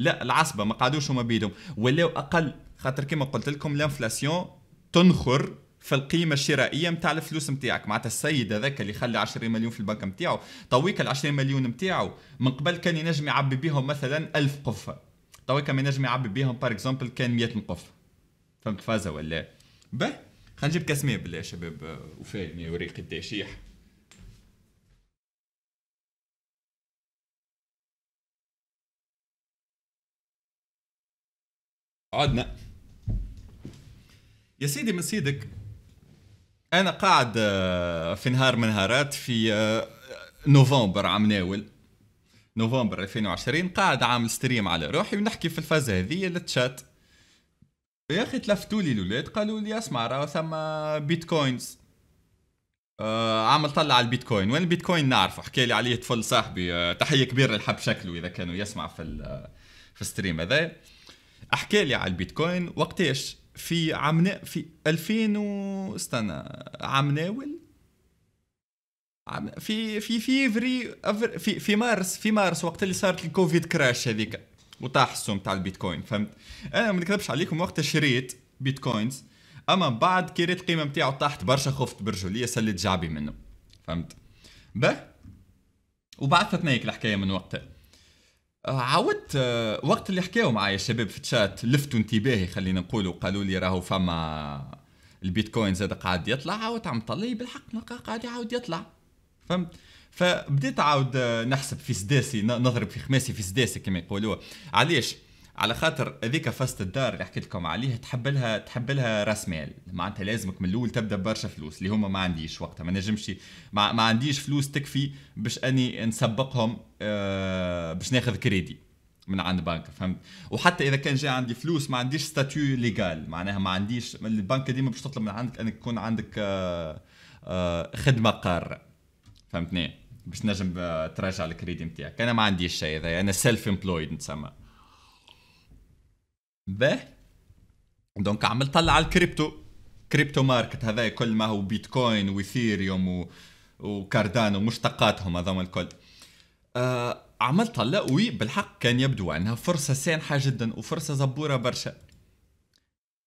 لا العصبه ما قعدوش هما بيدهم ولاو اقل خاطر كما قلت لكم الانفلاسيون تنخر في القيمه الشرائيه نتاع الفلوس نتاعك معناتها السيد هذاك اللي خلى 20 مليون في البنك نتاعو تويك ال 20 مليون نتاعو من قبل كان ينجم يعبي بهم مثلا 1000 قفه تويك ما ينجم يعبي بهم بار اكزومبل كان 100 قفه فهمت فازه ولا به خلينا نجيب كاسمين بالله يا شباب آه، وفاهمي وريق التشيح عدنا يا سيدي من سيدك انا قاعد آه، في نهار من نهارات في آه، نوفمبر عام ناول نوفمبر 2020 قاعد عامل ستريم على روحي ونحكي في الفازة هذه للتشات يا اخي تلفتوا لي الاولاد قالوا لي اسمع راه ثما بيتكوينز آه عمل طلع البيتكوين وين البيتكوين نعرفه حكى لي عليه طفل صاحبي آه تحيه كبيره للحب شكله اذا كانوا يسمع في آه، في الستريم هذا احكى لي على البيتكوين وقتاش في عام في 2000 و استنى عام ناول في في فيفري في في مارس في مارس وقت اللي صارت الكوفيد كراش هذيك وطاح السوم تاع البيتكوين فهمت انا ما نكذبش عليكم وقت شريت بيتكوينز اما بعد كي القيمه نتاعو طاحت برشا خفت برجوليه سلت جعبي منه فهمت به وبعثت هيك الحكايه من وقتها عاودت آه، وقت اللي حكاو معايا الشباب في تشات لفتوا انتباهي خلينا نقولوا قالوا لي راهو فما البيتكوين زاد قاعد يطلع عاودت عم طلي بالحق نلقاه قاعد يعاود يطلع فهمت فبديت عاود آه، نحسب في سداسي نضرب في خماسي في سداسي كما يقولوا علاش على خاطر هذيك فاست الدار اللي حكيت لكم عليه تحب لها تحب لها راس مال معناتها لازمك من الاول تبدا برشا فلوس اللي هما ما عنديش وقتها ما نجمش ما, ما عنديش فلوس تكفي باش اني نسبقهم آه باش ناخذ كريدي من عند بنك فهمت وحتى اذا كان جاي عندي فلوس ما عنديش ستاتيو ليغال معناها ما عنديش البنك ديما باش تطلب من عندك انك تكون عندك آه آه خدمه قاره فهمتني باش نجم آه، تراجع الكريدي نتاعك انا ما عنديش شيء هذا انا سيلف امبلويد نتسمى به دونك عم طلع على الكريبتو كريبتو ماركت هذا كل ما هو بيتكوين وإثيريوم و... وكاردان ومشتقاتهم هذوما الكل آه عملت طلع وي بالحق كان يبدو انها فرصه سانحه جدا وفرصه زبوره برشا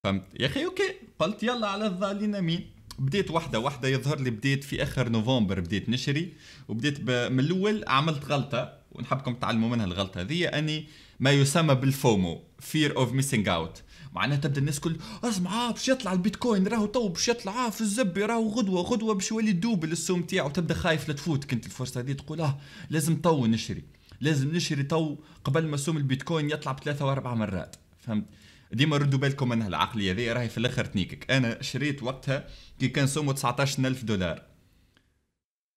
فهمت يا اخي اوكي قلت يلا على الظالين مين بديت واحده واحده يظهر لي بديت في اخر نوفمبر بديت نشري وبديت ب... من الاول عملت غلطه ونحبكم تعلموا منها الغلطه هذه اني ما يسمى بالفومو فير اوف ميسينج اوت معناها تبدا الناس كل اسمع اه باش يطلع البيتكوين راهو تو باش يطلع اه في الزبي راهو غدوه غدوه باش يولي دوبل السوم تاعو تبدا خايف لا تفوت انت الفرصه هذه تقول اه لازم تو نشري لازم نشري تو قبل ما سوم البيتكوين يطلع بثلاثه واربع مرات فهمت ديما ردوا بالكم انها العقليه هذه راهي في الاخر تنيكك انا شريت وقتها كي كان سومه 19000 دولار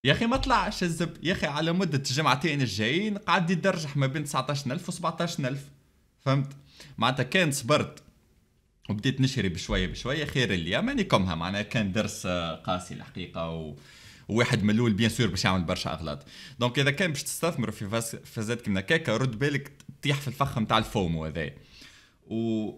يا اخي ما طلعش الزب يا اخي على مده الجمعتين الجايين قعد يدرجح ما بين 19000 و 17000 فهمت معناتها كان صبرت وبديت نشري بشويه بشويه خير اللي ماني كمها معناها كان درس آه، قاسي الحقيقه و... وواحد ملول بيان سور باش يعمل برشا اغلاط دونك اذا كان باش تستثمر في فازات كيما كاكا رد بالك تطيح في الفخ نتاع الفومو هذايا و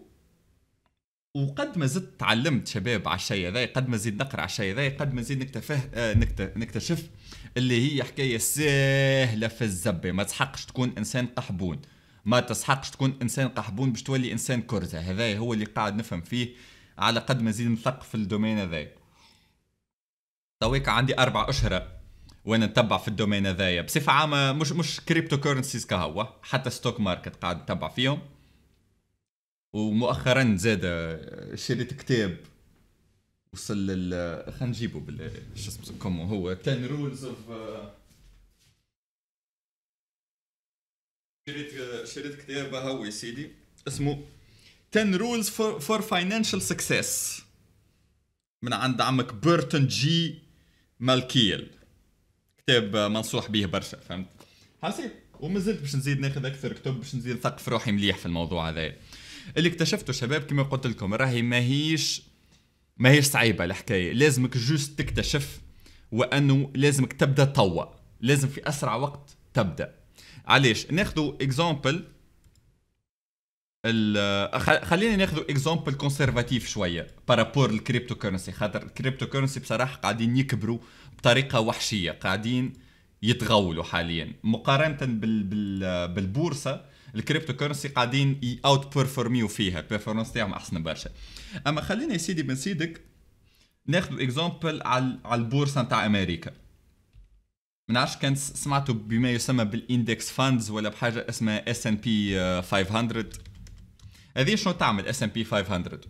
وقد ما زدت تعلمت شباب على الشيء هذا قد ما زيد نقرا على الشيء هذا قد ما زيد نكتفه آه، نكتشف اللي هي حكايه سهله في الزبه ما تسحقش تكون انسان قحبون ما تسحقش تكون انسان قحبون باش تولي انسان كرزه هذا هو اللي قاعد نفهم فيه على قد ما زيد نثق في الدومين هذا تويك عندي اربع اشهر وانا نتبع في الدومين هذايا بصفه عامه مش مش كريبتو كورنسيز كهو حتى ستوك ماركت قاعد نتبع فيهم ومؤخرا زاد آه، شريت كتاب وصل لل آه، خلينا نجيبه بال آه، شو اسمه كومو هو 10 رولز اوف شريت شريت كتاب هو يا سيدي اسمه 10 رولز فور فاينانشال سكسيس من عند عمك بيرتون جي مالكيل كتاب منصوح به برشا فهمت حسيت ومازلت باش نزيد ناخذ اكثر كتب باش نزيد نثقف روحي مليح في الموضوع هذايا اللي اكتشفته شباب كما قلت لكم راهي ماهيش ماهيش صعيبه الحكايه لازمك جوست تكتشف وانه لازمك تبدا توا لازم في اسرع وقت تبدا علاش ناخذ اكزامبل خلينا ناخذ اكزامبل كونسرفاتيف شويه بارابور الكريبتو كورنسي خاطر الكريبتو كورنسي بصراحه قاعدين يكبروا بطريقه وحشيه قاعدين يتغولوا حاليا مقارنه بال... بال... بالبورصه الكريبتو كورنسي قاعدين اوت بيرفورميو فيها بيرفورمانس تاعهم احسن برشا اما خلينا يا سيدي من سيدك ناخذ اكزامبل على على البورصه نتاع امريكا ما نعرفش كان سمعتوا بما يسمى بالاندكس فاندز ولا بحاجه اسمها اس ان بي 500 هذه شنو تعمل اس ان بي 500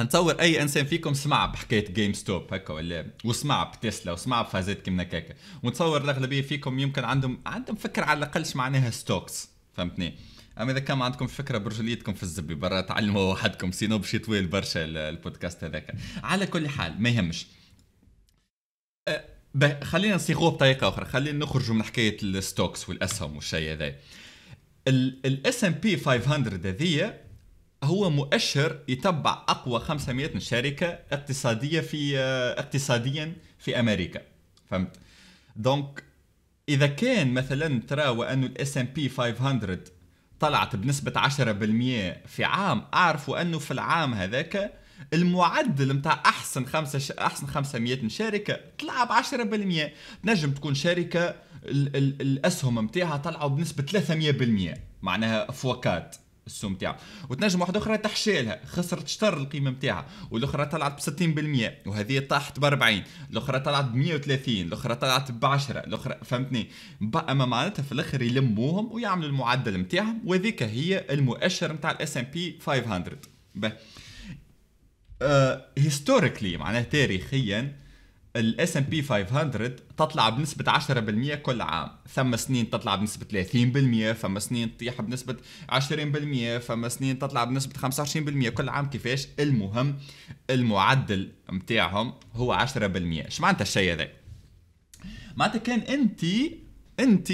نتصور اي انسان فيكم سمع بحكايه جيم ستوب هكا ولا وسمع بتسلا وسمع بفازات كيما هكاك ونتصور الاغلبيه فيكم يمكن عندهم عندهم فكره على الاقل معناها ستوكس فهمتني اما اذا كان ما عندكم فكره برجليتكم في الزبي برا تعلموا وحدكم سينو باش طويل برشا البودكاست هذاك على كل حال ما يهمش أه خلينا نصيغوه بطريقه اخرى خلينا نخرجوا من حكايه الستوكس والاسهم والشيء هذا الاس ام بي 500 هذيا هو مؤشر يتبع اقوى 500 شركه اقتصاديه في آه، اقتصاديا في امريكا فهمت دونك اذا كان مثلا ترى وان الاس ام بي 500 طلعت بنسبه 10% في عام اعرفوا انه في العام هذاك المعدل نتاع احسن خمسة ش... احسن 500 شركه طلع ب 10% نجم تكون شركه ال... ال... الاسهم نتاعها طلعوا بنسبه 300% معناها فوكات السوم تاعو وتنجم واحده اخرى تحشيلها خسرت شطر القيمه نتاعها والاخرى طلعت ب 60% وهذه طاحت ب 40 الاخرى طلعت ب 130 الاخرى طلعت ب 10 الاخرى فهمتني بقى ما معناتها في الاخر يلموهم ويعملوا المعدل نتاعهم وهذيك هي المؤشر نتاع الاس ام بي 500 به هيستوريكلي آه، معناها تاريخيا الاس ام بي 500 تطلع بنسبة 10% كل عام، ثم سنين تطلع بنسبة 30%، ثم سنين تطيح بنسبة 20%، ثم سنين تطلع بنسبة 25%، كل عام كيفاش؟ المهم المعدل متاعهم هو 10%، اش معناتها الشيء هذا؟ معناتها كان انت انت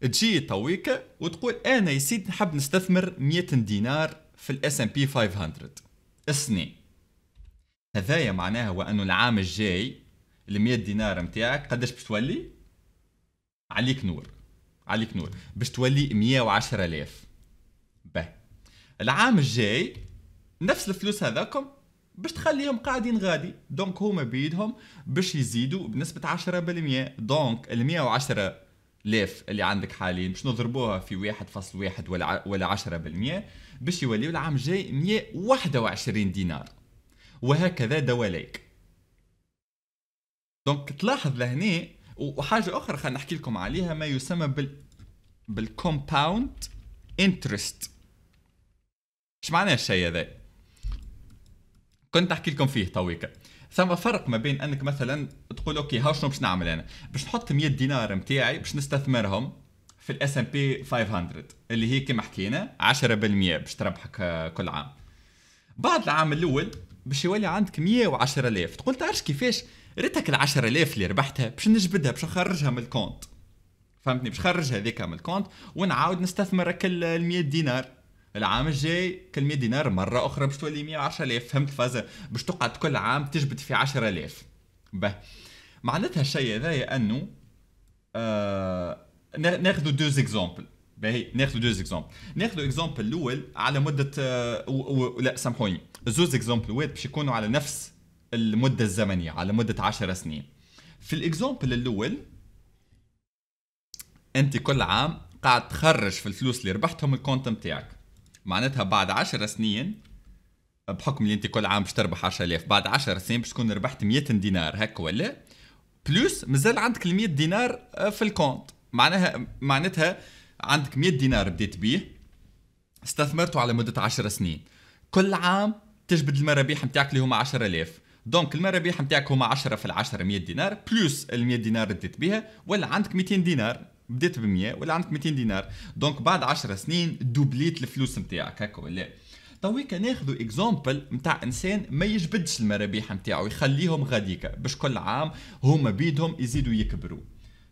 تجي تويك وتقول انا يا سيدي نحب نستثمر 100 دينار في الاس ام بي 500 السنة هذايا معناها هو انه العام الجاي ال 100 دينار نتاعك قداش باش تولي عليك نور عليك نور باش تولي 110000 باه العام الجاي نفس الفلوس هذاكم باش تخليهم قاعدين غادي دونك هما بيدهم باش يزيدوا بنسبة 10% دونك ال 110 ليف اللي عندك حاليا باش نضربوها في 1.1 ولا ولا 10% باش يوليو العام الجاي 121 دينار وهكذا دواليك دونك تلاحظ لهنا وحاجه اخرى خلينا نحكي لكم عليها ما يسمى بال بالكومباوند انترست اش معنى الشيء هذا كنت احكي لكم فيه تويكا ثم فرق ما بين انك مثلا تقول اوكي ها شنو باش نعمل انا باش نحط 100 دينار نتاعي باش نستثمرهم في الاس ام بي 500 اللي هي كما حكينا 10% باش تربحك آه، كل عام بعد العام الاول باش يولي عندك 110000 تقول تعرفش كيفاش ريتك ال 10000 اللي ربحتها باش نجبدها باش نخرجها من الكونت فهمتني باش نخرج هذيك من الكونت ونعاود نستثمر كل 100 دينار العام الجاي كل 100 دينار مره اخرى باش تولي 110000 فهمت الفازه باش تقعد كل عام تجبد في 10000 به معناتها الشيء هذايا انه آه ناخذ دو زيكزامبل باهي ناخذ دو زيكزامبل ناخذ اكزامبل الاول على مده آه و... و... لا سامحوني زوز اكزامبل باش يكونوا على نفس المدة الزمنية على مدة عشر سنين في الاكزامبل الأول أنت كل عام قاعد تخرج في الفلوس اللي ربحتهم الكونت نتاعك معناتها بعد عشر سنين بحكم اللي انت كل عام باش تربح 10000 بعد 10 سنين باش تكون ربحت 100 دينار هكا ولا بلوس مازال عندك ال 100 دينار آه، في الكونت معناها معناتها عندك 100 دينار بديت بيه استثمرته على مده 10 سنين كل عام تجبد المرابيح نتاعك اللي هما 10000 دونك المرابح نتاعك هما 10 في 10 100 دينار بلس ال 100 دينار رديت بها ولا عندك 200 دينار بديت ب 100 ولا عندك 200 دينار دونك بعد 10 سنين دوبليت الفلوس نتاعك هكا ولا تو تويكا ناخذوا اكزومبل نتاع انسان ما يجبدش المرابح نتاعو يخليهم غاديكا باش كل عام هما بيدهم يزيدوا يكبروا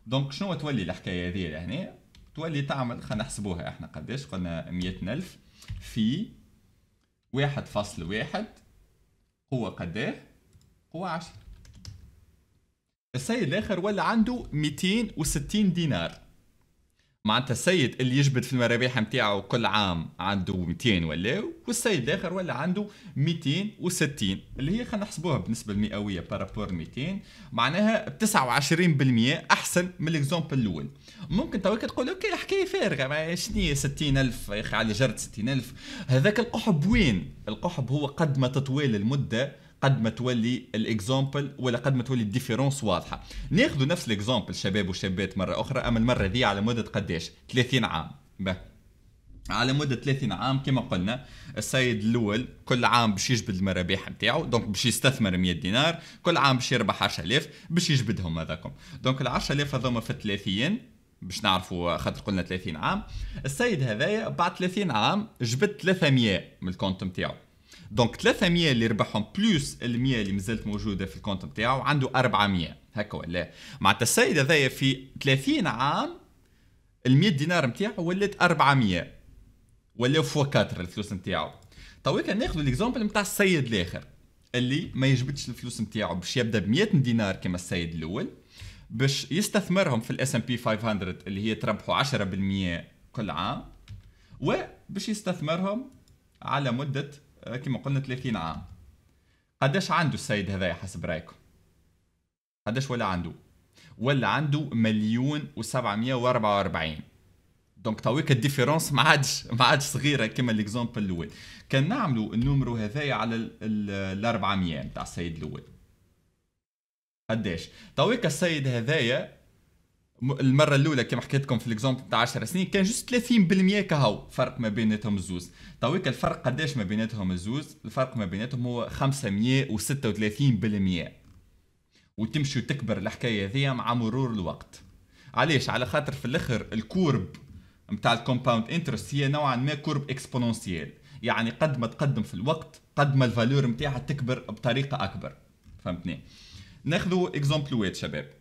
دونك شنو تولي الحكايه هذه لهنا تولي تعمل خلينا نحسبوها احنا قداش قلنا 100000 في 1.1 هو قداه هو 10 السيد الاخر ولا عنده 260 دينار معناتها السيد اللي يجبد في المرابيح نتاعو كل عام عنده 200 ولا والسيد الاخر ولا عنده 260 اللي هي خلينا نحسبوها بالنسبه المئويه بارابور 200 معناها 29% احسن من الاكزومبل الاول ممكن توك تقول اوكي الحكايه فارغه ما شنو هي 60000 يا اخي على جرد 60000 هذاك القحب وين القحب هو قد ما تطويل المده قد ما تولي الاكزامبل ولا قد ما تولي الديفيرونس واضحه ناخذ نفس الاكزامبل شباب وشابات مره اخرى اما المره دي على مده قداش 30 عام به. على مده 30 عام كما قلنا السيد الاول كل عام باش يجبد المرابح نتاعو دونك باش يستثمر 100 دينار كل عام باش يربح 10000 باش يجبدهم هذاكم دونك ال 10000 هذوما في 30 باش نعرفوا خاطر قلنا 30 عام السيد هذايا بعد 30 عام جبد 300 من الكونت نتاعو دونك 300 اللي ربحهم بلوس ال 100 اللي مازالت موجوده في الكونت نتاعو عنده 400 هكا ولا معناتها السيد هذايا في 30 عام ال 100 دينار نتاعو ولات 400 ولا فوا 4 الفلوس نتاعو طيب، كان ناخذ ليكزومبل نتاع السيد الاخر اللي ما يجبدش الفلوس نتاعو باش يبدا ب 100 دينار كما السيد الاول باش يستثمرهم في الاس ام بي 500 اللي هي تربحوا 10% كل عام وباش يستثمرهم على مده كما قلنا 30 عام قداش عنده السيد هذايا حسب رايكم قداش ولا عنده ولا عنده مليون و744 دونك تويك الديفيرونس ما عادش ما عادش صغيره كما ليكزومبل الاول كان نعملوا النومرو هذايا على ال 400 نتاع السيد الاول قداش تويك السيد هذايا المره الاولى كما حكيت لكم في ليكزومبل تاع 10 سنين كان جوست 30% كهو فرق ما بيناتهم الزوز تويك طيب، الفرق قداش ما بيناتهم الزوز الفرق ما بيناتهم هو 536% وتمشي وتكبر الحكايه هذيا مع مرور الوقت علاش على خاطر في الاخر الكورب نتاع الكومباوند انترست هي نوعا ما كورب اكسبونونسييل يعني قد ما تقدم في الوقت قد ما الفالور نتاعها تكبر بطريقه اكبر فهمتني ناخذ اكزومبل ويت شباب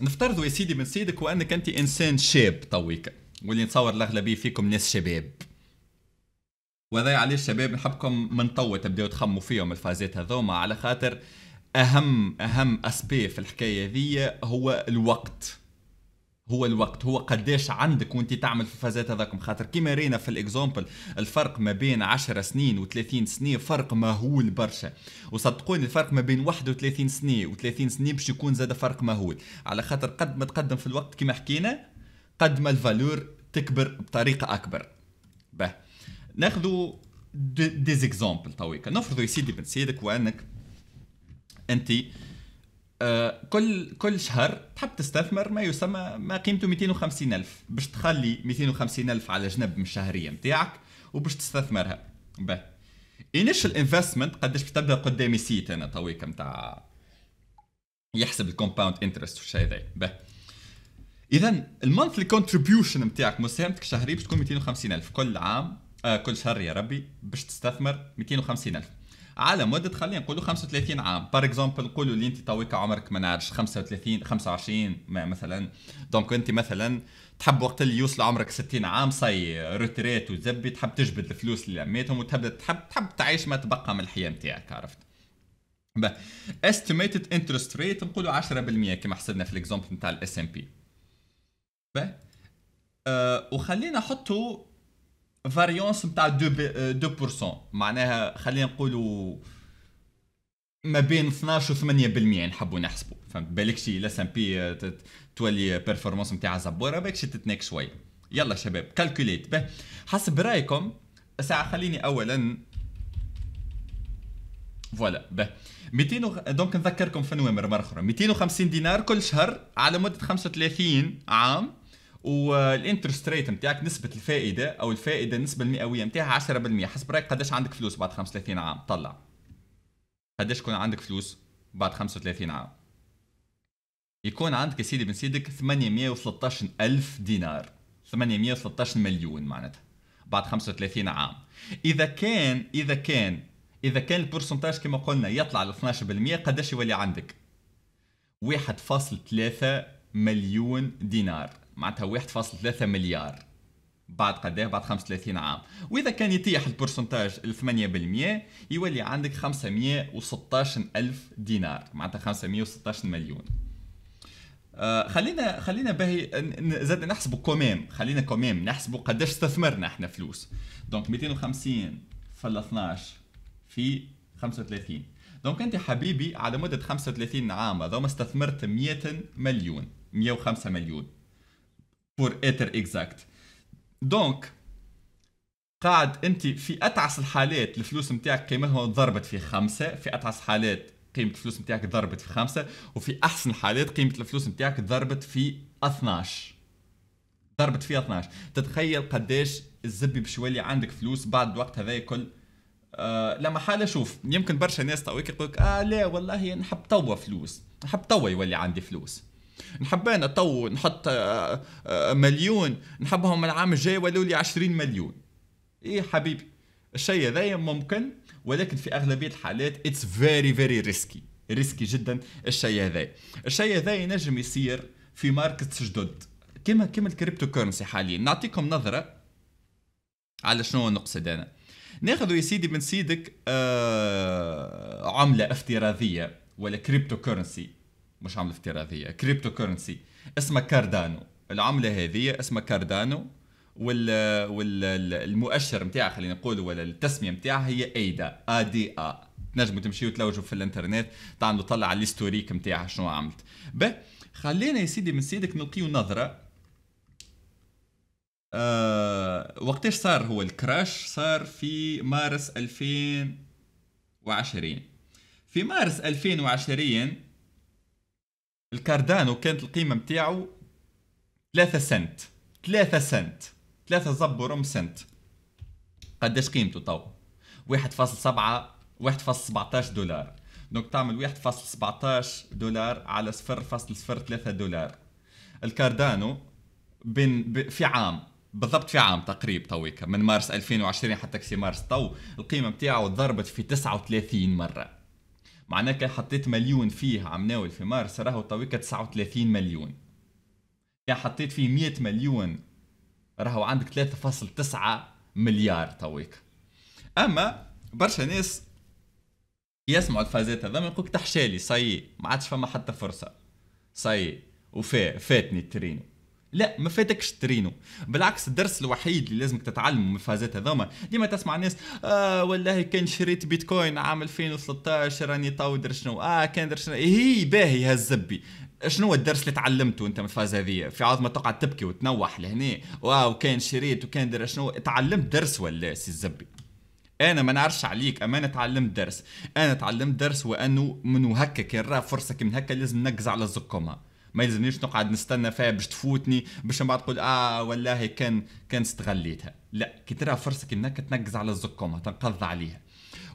نفترضوا يا سيدي من سيدك وانك انت انسان شاب طويك واللي نتصور الاغلبيه فيكم ناس شباب وهذا علاش شباب نحبكم من توا تبداو تخموا فيهم الفازات هذوما على خاطر اهم اهم اسبي في الحكايه ذي هو الوقت هو الوقت هو قداش عندك وانت تعمل في فازات هذاك خاطر كيما رينا في الاكزومبل الفرق ما بين 10 سنين و30 سنه فرق مهول برشا وصدقوني الفرق ما بين 31 سنه و30 سنه باش يكون زاد فرق مهول على خاطر قد ما تقدم في الوقت كيما حكينا قد ما الفالور تكبر بطريقه اكبر باه ناخذوا دي زيكزومبل تويكا نفرضوا يا سيدي بن سيدك وانك انت آه آه، كل كل شهر تحب تستثمر ما يسمى ما قيمته 250 ألف باش تخلي 250 ألف على جنب من الشهرية نتاعك وباش تستثمرها به انيشال انفستمنت قداش بتبدا تبدا قدامي سيت انا طويك نتاع يحسب الكومباوند انترست والشيء هذا به اذا المونثلي كونتريبيوشن نتاعك مساهمتك الشهريه باش تكون 250 ألف كل عام آه كل شهر يا ربي باش تستثمر 250 ألف على مده خلينا نقولوا 35 عام بار اكزومبل نقولوا اللي انت تويك عمرك ما نعرفش 35 25 مثلا دونك انت مثلا تحب وقت اللي يوصل عمرك 60 عام صي روتريت وتزبي تحب تجبد الفلوس اللي عميتهم وتبدا تحب تحب تعيش ما تبقى من الحياه نتاعك عرفت استيميتد انترست ريت نقولوا 10% كما حسبنا في الاكزومبل نتاع الاس ام بي وخلينا نحطوا فاريونس نتاع 2% معناها خلينا نقولوا ما بين 12 و 8% نحبوا نحسبوا فهمت بالك شي الا سام بي آه، تولي بيرفورمانس نتاع زبوره بالك شي تتنك شويه يلا شباب كالكوليت به حسب رايكم ساعه خليني اولا فوالا به 200 و... دونك نذكركم في نوامر مره اخرى 250 دينار كل شهر على مده 35 عام والانترست ريت نتاعك نسبه الفائده او الفائده النسبه المئويه نتاعها 10% حسب رايك قداش عندك فلوس بعد 35 عام طلع قداش يكون عندك فلوس بعد 35 عام يكون عندك سيدي بن سيدك 813 ألف دينار 813 مليون معناتها بعد 35 عام إذا كان إذا كان إذا كان البرسنتاج كما قلنا يطلع ل 12% قداش يولي عندك 1.3 مليون دينار معناتها 1.3 مليار بعد قداه بعد 35 عام واذا كان يطيح البورسنتاج 8% يولي عندك 516 الف دينار معناتها 516 مليون آه خلينا خلينا باهي زاد نحسبوا كومام خلينا كومام نحسبوا قداش استثمرنا احنا فلوس دونك 250 في 12 في 35 دونك انت حبيبي على مده 35 عام هذوما استثمرت 100 مليون 105 مليون فور être اكزاكت دونك قاعد انت في اتعس الحالات الفلوس نتاعك قيمتها ضربت في خمسه في اتعس حالات قيمه الفلوس نتاعك ضربت في خمسه وفي احسن حالات قيمه الفلوس نتاعك ضربت في 12 ضربت في 12 تتخيل قداش الزبي باش يولي عندك فلوس بعد الوقت هذا كل آه لما حالة شوف يمكن برشا ناس تويك يقولك لك اه لا والله نحب توا فلوس نحب توا يولي عندي فلوس انا تو نحط آه، آه، مليون نحبهم العام الجاي ولو لي 20 مليون ايه حبيبي الشيء هذا ممكن ولكن في اغلبيه الحالات اتس فيري فيري ريسكي ريسكي جدا الشيء هذا الشيء هذا ينجم يصير في ماركتس جدد كما كما الكريبتو كورنسي حاليا نعطيكم نظره على شنو نقصد انا ناخذ يا سيدي من سيدك آه، عمله افتراضيه ولا كريبتو كورنسي مش عمله افتراضيه كريبتو كورنسي اسمها كاردانو العمله هذه اسمها كاردانو وال والمؤشر نتاعها خلينا نقول ولا التسميه نتاعها هي ايدا ا دي ا تنجموا تمشيو تلوجوا في الانترنت تعملوا طلع على الهيستوريك نتاعها شنو عملت ب خلينا يا سيدي من سيدك نلقيو نظره أه وقتاش صار هو الكراش صار في مارس 2020 في مارس 2020 الكاردانو كانت القيمه نتاعو 3 سنت 3 سنت 3 زب ورم سنت قداش قيمته تو 1.7 1.17 دولار دونك تعمل 1.17 دولار على 0.03 دولار الكاردانو بين ب... في عام بالضبط في عام تقريب تويكا من مارس 2020 حتى كسي مارس تو القيمه نتاعو ضربت في 39 مره معناها كان حطيت مليون فيه عم ناول في مارس راهو تويكا 39 مليون كان حطيت فيه 100 مليون راهو عندك 3.9 مليار تويكا اما برشا ناس يسمعوا الفازات هذا يقولك تحشالي صي ما عادش فما حتى فرصه صي وفاتني الترينو لا ما فاتكش ترينو بالعكس الدرس الوحيد اللي لازمك تتعلمه من فازات هذوما ديما تسمع الناس اه والله كان شريت بيتكوين عام 2013 راني تو شنو اه كان شنو هي إيه، باهي هالزبي شنو الدرس اللي تعلمته انت من الفاز هذه في عوض ما تقعد تبكي وتنوح لهنا واو كان شريت وكان در شنو تعلمت درس ولا سي الزبي انا ما نعرفش عليك اما انا تعلمت درس انا تعلمت درس وانه من هكا كان راه فرصه كي من هكا لازم نقز على الزقومه ما يلزمنيش نقعد نستنى فيها باش تفوتني باش من بعد تقول اه والله كان كان استغليتها لا كي ترى فرصه كيما تنقز على الزكومة تنقض عليها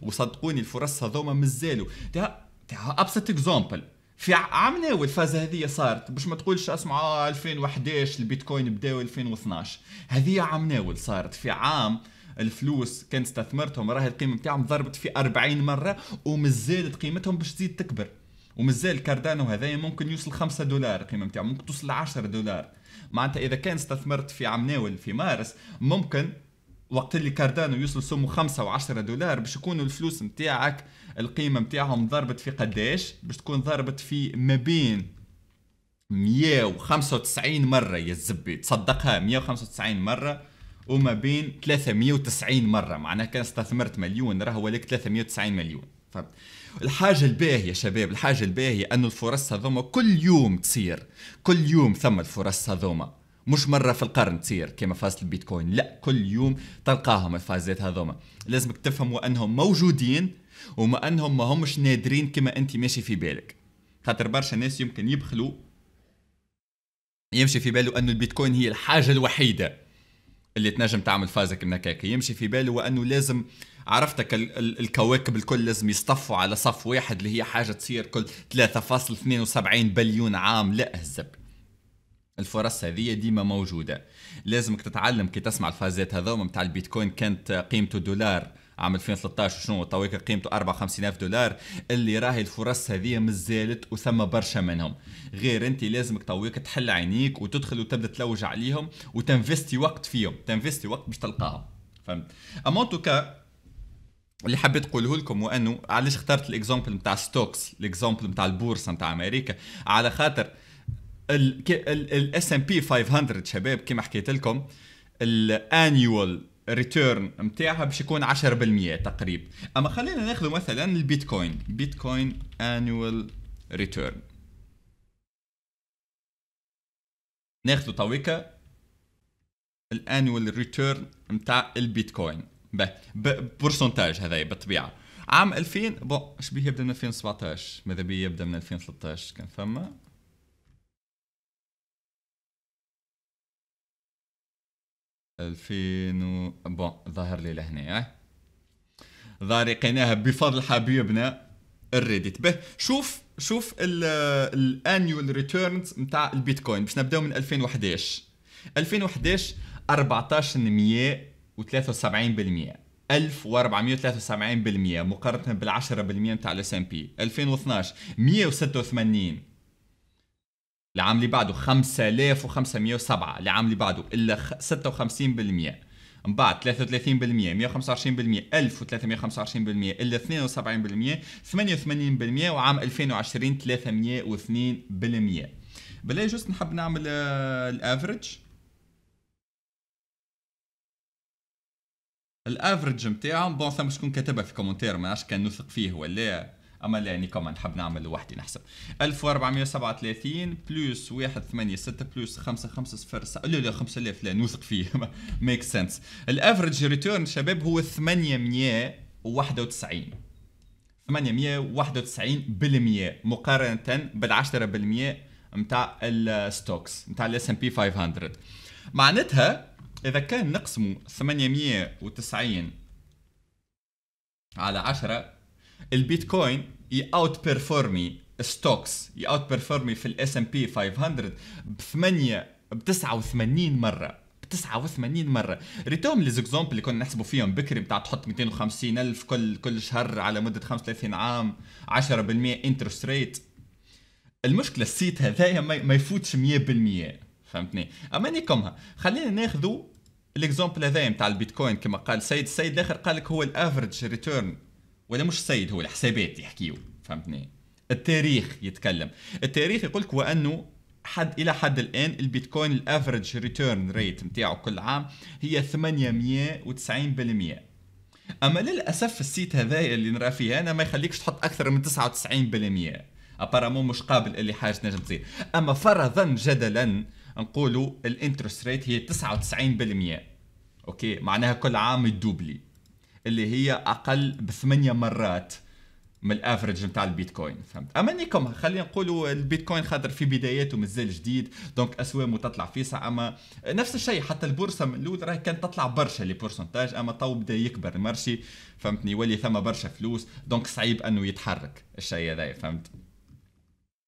وصدقوني الفرص هذوما مازالوا ابسط اكزومبل في عام ناول إيه الفازه هذه صارت باش ما تقولش اسمع 2011 آه، البيتكوين بداو 2012 هذه عام ناول إيه صارت في عام الفلوس كان استثمرتهم راهي القيمه نتاعهم ضربت في 40 مره ومازالت قيمتهم باش تزيد تكبر ومازال كاردانو هذايا ممكن يوصل 5 دولار القيمه نتاعو ممكن توصل عشرة 10 دولار معناتها اذا كان استثمرت في ناول في مارس ممكن وقت اللي كاردانو يوصل سمو 5 و10 دولار باش يكونوا الفلوس نتاعك القيمه نتاعهم ضربت في قداش باش تكون ضربت في ما بين 195 مره يا الزبي تصدقها 195 مره وما بين 390 مره معناها كان استثمرت مليون راه ولك 390 مليون فهمت الحاجة الباهية شباب الحاجة الباهية أنه الفرص هذوما كل يوم تصير كل يوم ثم الفرص هذوما مش مرة في القرن تصير كما فاز البيتكوين لا كل يوم تلقاهم الفازات هذوما لازمك تفهموا أنهم موجودين وما أنهم ما همش نادرين كما أنت ماشي في بالك خاطر برشا ناس يمكن يبخلوا يمشي في باله أنه البيتكوين هي الحاجة الوحيدة اللي تنجم تعمل فازك النكاكي يمشي في باله وأنه لازم آه عرفتك الكواكب الكل لازم يصطفوا على صف واحد اللي هي حاجه تصير كل 3.72 بليون عام لا هزب الفرص هذه ديما موجوده لازمك تتعلم كي تسمع الفازات هذوما متاع البيتكوين كانت قيمته دولار عام 2013 وشنو تويك قيمته 54 ألف دولار اللي راهي الفرص هذه مازالت وثم برشا منهم غير انت لازمك تويك تحل عينيك وتدخل وتبدا تلوج عليهم وتنفستي وقت فيهم تنفستي وقت باش تلقاهم فهمت اما توكا اللي حبيت نقوله لكم هو انه علاش اخترت الاكزامبل نتاع ستوكس الاكزامبل نتاع البورصه نتاع امريكا على خاطر الاس ام بي 500 شباب كما حكيت لكم الانيوال ريتيرن نتاعها باش يكون 10% تقريبا اما خلينا ناخذ مثلا البيتكوين بيتكوين انيوال ريتيرن ناخذ تويكا الانيوال ريتيرن نتاع البيتكوين بورسونتاج هذا بالطبيعه عام 2000 بون شبيه يبدا من 2017 ماذا بيا يبدا من 2013 كان ثما ألفين و بون ظهر لي لهنا اه ظهر لقيناها بفضل حبيبنا الريديت به شوف شوف الانيوال ريتيرنز نتاع البيتكوين باش نبداو من 2011 2011 14% 1473% 1473% مقارنة بال 10% نتاع الاس ام بي 2012 186 العام اللي بعده 5507 العام اللي بعده الا 56% من بعد 33% 125% 1325% الا 72% 88% وعام 2020 302% بلاي جوست نحب نعمل آه، الافرج الافرج نتاعهم بون ثم شكون كتبها في كومنتير ما عرفش كان نثق فيه ولا اما لا يعني كومنت نحب نعمل لوحدي نحسب 1437 بلس 186 بلس 550 لا لا 5000 لا نوثق فيه ميك سنس الافرج ريتيرن شباب هو 891 891% بالمئة مقارنة بال 10% نتاع الستوكس نتاع الاس ام بي 500 معناتها اذا كان نقسم 890 على 10 البيتكوين ياوت بيرفورمي ستوكس ي outperformي في الاس ام بي 500 ب 8 ب 89 مره 89 مره ريتهم لي زيكزومبل اللي كنا نحسبوا فيهم بكري بتاع تحط 250 الف كل كل شهر على مده 35 عام 10% انترست ريت المشكله السيت هذايا ما يفوتش 100% فهمتني اما نيكمها خلينا ناخذوا الاكزومبل هذايا نتاع البيتكوين كما قال السيد السيد الاخر قال لك هو الافرج ريتيرن ولا مش السيد هو الحسابات يحكيو فهمتني التاريخ يتكلم التاريخ يقول لك وانه حد الى حد الان البيتكوين الافرج ريتيرن ريت نتاعو كل عام هي 890% اما للاسف السيت هذايا اللي نرى فيه انا ما يخليكش تحط اكثر من 99% ابارامون مش قابل اللي حاجه تنجم تصير اما فرضا جدلا نقولوا الانترست ريت هي 99% اوكي معناها كل عام الدوبلي اللي هي اقل بثمانية مرات من الافرج نتاع البيتكوين فهمت اما نيكم خلينا نقولوا البيتكوين خاطر في بداياته مازال جديد دونك اسواق تطلع فيسع اما نفس الشيء حتى البورصه من الاول راهي كانت تطلع برشا لي بورسنتاج اما تو بدا يكبر المرشي فهمتني يولي ثم برشا فلوس دونك صعيب انه يتحرك الشيء هذا فهمت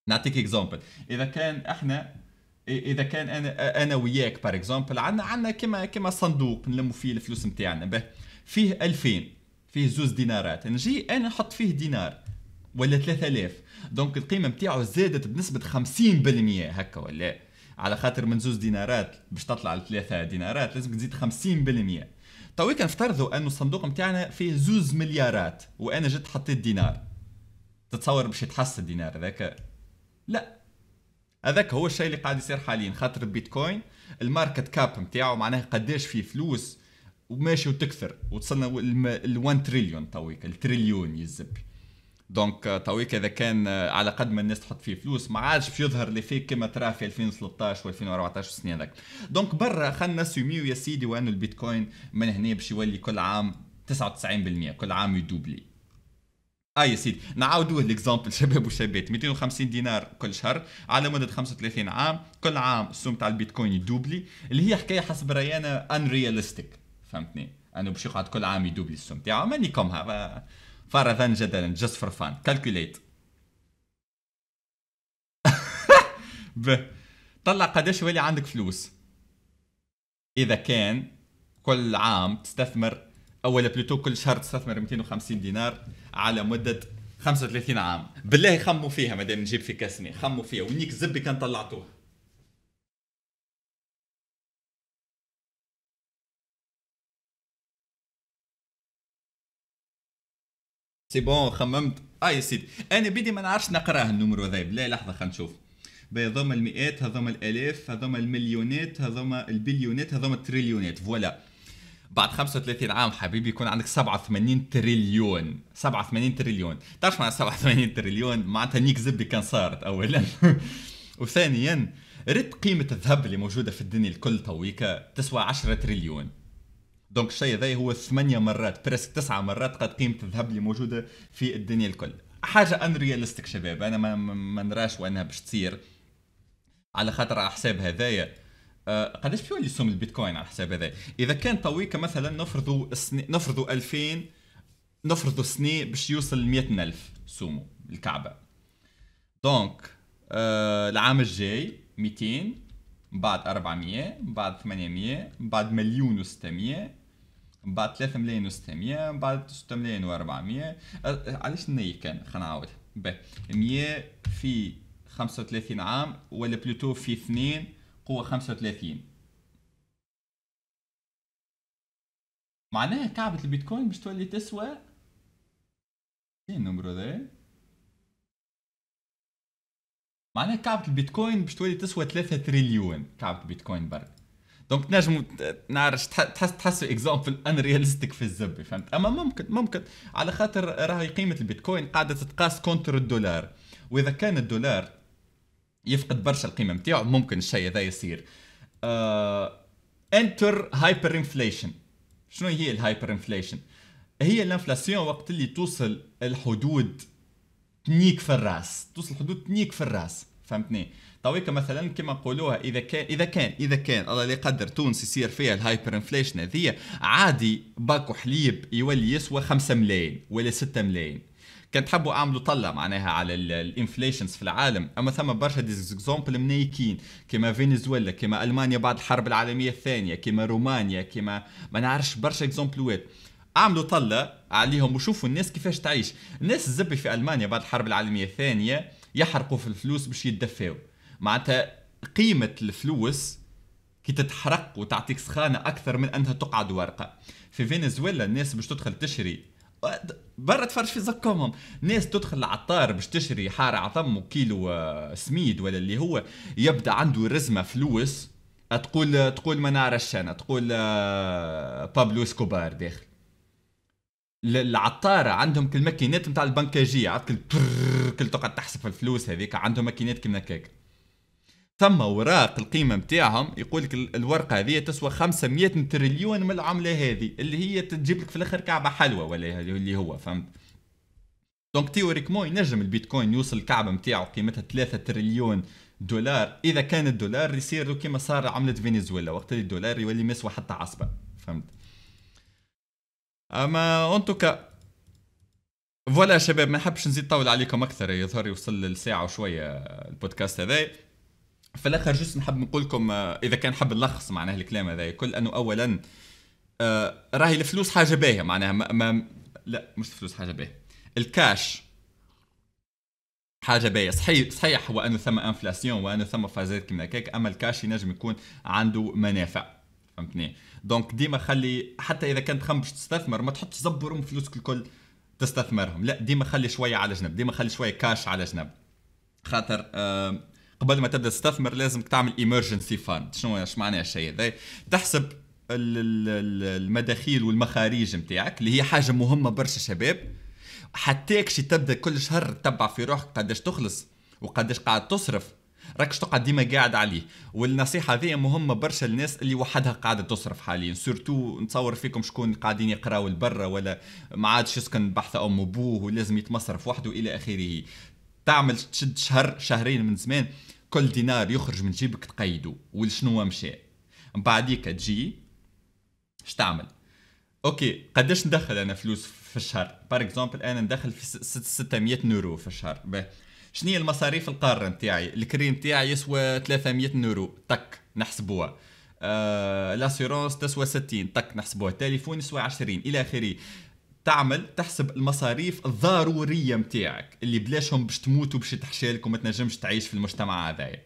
نعطيك اكزومبل اذا كان احنا اذا كان انا انا وياك باغ اكزومبل عندنا عندنا كما كما صندوق نلموا فيه الفلوس نتاعنا به فيه 2000 فيه زوز دينارات نجي انا نحط فيه دينار ولا 3000 دونك القيمه نتاعو زادت بنسبه 50% هكا ولا على خاطر من زوز دينارات باش تطلع لثلاثة دينارات لازم تزيد 50% تويك نفترضوا انه الصندوق نتاعنا فيه زوز مليارات وانا جيت حطيت دينار تتصور باش يتحسن الدينار هذاك لا هذاك هو الشيء اللي قاعد يصير حاليا خاطر البيتكوين الماركت كاب نتاعو معناها قداش فيه فلوس وماشي وتكثر وتصلنا ال 1 تريليون تويك التريليون يزبي دونك تويك اذا كان على قد ما الناس تحط فيه فلوس ما عادش باش يظهر اللي فيه كما تراه في 2013 و2014 والسنين هذاك دونك برا خلينا نسيميو يا سيدي وانه البيتكوين من هنا باش يولي كل عام 99% كل عام يدوبلي اه يا سيدي نعاودوه ليكزامبل شباب وشابات 250 دينار كل شهر على مده 35 عام كل عام السوم تاع البيتكوين يدوبلي اللي هي حكايه حسب ريانا انريالستيك فهمتني انا باش يقعد كل عام يدوبلي السوم تاعو ماني كومها فرضا جدلا جست فور فان كالكوليت طلع قداش يولي عندك فلوس اذا كان كل عام تستثمر اولا بلوتو كل شهر تستثمر 250 دينار على مده 35 عام بالله خموا فيها مادام نجيب في كاسني خموا فيها ونيك زبي كان طلعتوه سي بون خممت اه يا سيدي انا بدي ما نعرفش نقراه النمرو هذا بالله لحظه خلينا نشوف هذوما المئات هذوما الالاف هذوما المليونات هذوما البليونات هذوما التريليونات فوالا بعد 35 عام حبيبي يكون عندك 87 تريليون 87 تريليون تعرف معنى 87 تريليون معناتها نيك زبي كان صارت اولا وثانيا رد قيمة الذهب اللي موجودة في الدنيا الكل تويكا تسوى 10 تريليون دونك الشيء هذا هو ثمانية مرات برسك تسعة مرات قد قيمة الذهب اللي موجودة في الدنيا الكل حاجة انريالستيك شباب انا ما, ما نراش وانها باش تصير على خاطر على حساب هذايا قداش بيولي سوم البيتكوين على حساب هذا اذا كان تويكا مثلا نفرضوا سني... نفرضوا 2000 نفرضوا سني باش يوصل ل 100000 سومو الكعبه دونك آه، العام الجاي 200 من بعد 400 من بعد 800 من بعد مليون و600 من بعد 3 ملايين و600 من بعد 6 ملايين و400 آه، علاش ني كان خلينا نعاود ب 100 في 35 عام ولا بلوتو في 2 قوة 35 معناها كعبة البيتكوين باش تولي تسوى شنو النمبر هذا معناها كعبة البيتكوين باش تولي تسوى 3 تريليون كعبة البيتكوين برك دونك تنجمو نعرف تحس تحسوا اكزامبل انريالستيك في الزبي فهمت اما ممكن ممكن على خاطر راهي قيمه البيتكوين قاعده تتقاس كونتر الدولار واذا كان الدولار يفقد برشا القيمه نتاعو ممكن الشيء هذا يصير انتر هايبر انفليشن شنو هي الهايبر انفليشن هي الانفلاسيون وقت اللي توصل الحدود تنيك في الراس توصل الحدود تنيك في الراس فهمتني تويك مثلا كما نقولوها اذا كان اذا كان اذا كان الله لا يقدر تونس يصير فيها الهايبر انفليشن هذه عادي باكو حليب يولي يسوى 5 ملايين ولا 6 ملايين كان تحبوا اعملوا طله معناها على الانفليشنز في العالم اما ثم برشا ديزكزومبل منيكين كيما فنزويلا كيما المانيا بعد الحرب العالميه الثانيه كيما رومانيا كيما ما نعرفش برشا اكزومبلوات اعملوا طله عليهم وشوفوا الناس كيفاش تعيش الناس الزبي في المانيا بعد الحرب العالميه الثانيه يحرقوا في الفلوس باش يتدفاو معناتها قيمه الفلوس كي تتحرق وتعطيك سخانه اكثر من انها تقعد ورقه في فنزويلا الناس باش تدخل تشري برا تفرج في زكومهم ناس تدخل العطار باش تشري حارة عظم وكيلو آه، سميد ولا اللي هو يبدا عنده رزمه فلوس تقول تقول ما نعرفش انا تقول آه، بابلو سكوبار داخل العطاره عندهم كل ماكينات نتاع البنكاجيه عاد كل كل تقعد تحسب الفلوس هذيك عندهم ماكينات كيما هكاك ثم اوراق القيمة نتاعهم يقول لك الورقة هذه تسوى 500 تريليون من العملة هذه اللي هي تجيب لك في الآخر كعبة حلوى ولا اللي هو فهمت دونك تيوريكمون ينجم البيتكوين يوصل الكعبة نتاعو قيمتها 3 تريليون دولار إذا كان الدولار يصير له كما صار عملة فنزويلا وقت اللي الدولار يولي ما يسوى حتى عصبة فهمت أما أنتوكا فوالا شباب ما نحبش نزيد طول عليكم اكثر يظهر يوصل للساعه وشويه البودكاست هذا في الاخر جست نحب نقول لكم آه، اذا كان حب نلخص معناه الكلام هذا كل انه اولا آه، راهي الفلوس حاجه باهيه معناها ما, ما لا مش الفلوس حاجه باهيه الكاش حاجه باهيه صحيح صحيح هو انه ثم انفلاسيون وانه ثم فازات كيما هكاك اما الكاش ينجم يكون عنده منافع فهمتني دونك ديما خلي حتى اذا كنت خم باش تستثمر ما تحطش زبرهم فلوسك الكل تستثمرهم لا ديما خلي شويه على جنب ديما خلي شويه كاش على جنب خاطر آه قبل ما تبدا تستثمر لازم تعمل ايمرجنسي فاند شنو ايش معناها الشيء هذا تحسب المداخيل والمخاريج نتاعك اللي هي حاجه مهمه برشا شباب حتى كشي تبدا كل شهر تتبع في روحك قداش تخلص وقداش قاعد تصرف راكش تقعد ديما قاعد عليه والنصيحه هذه مهمه برشا للناس اللي وحدها قاعده تصرف حاليا سورتو نتصور فيكم شكون قاعدين يقراو لبرا ولا ما عادش يسكن بحث ام ابوه ولازم يتمصرف وحده الى اخره تعمل تشد شهر شهرين من زمان كل دينار يخرج من جيبك تقيدو ولشنو مشى من بعديك تجي اش تعمل اوكي قداش ندخل انا فلوس في الشهر بار اكزومبل انا ندخل في 600 نورو في الشهر شنو هي المصاريف القاره نتاعي الكريم نتاعي يسوى 300 نورو تك نحسبوها آه، لاسيرونس تسوى 60 تك نحسبوها التليفون يسوى 20 الى اخره تعمل تحسب المصاريف الضرورية متاعك اللي بلاشهم باش تموت وباش تحشالك وما تنجمش تعيش في المجتمع هذايا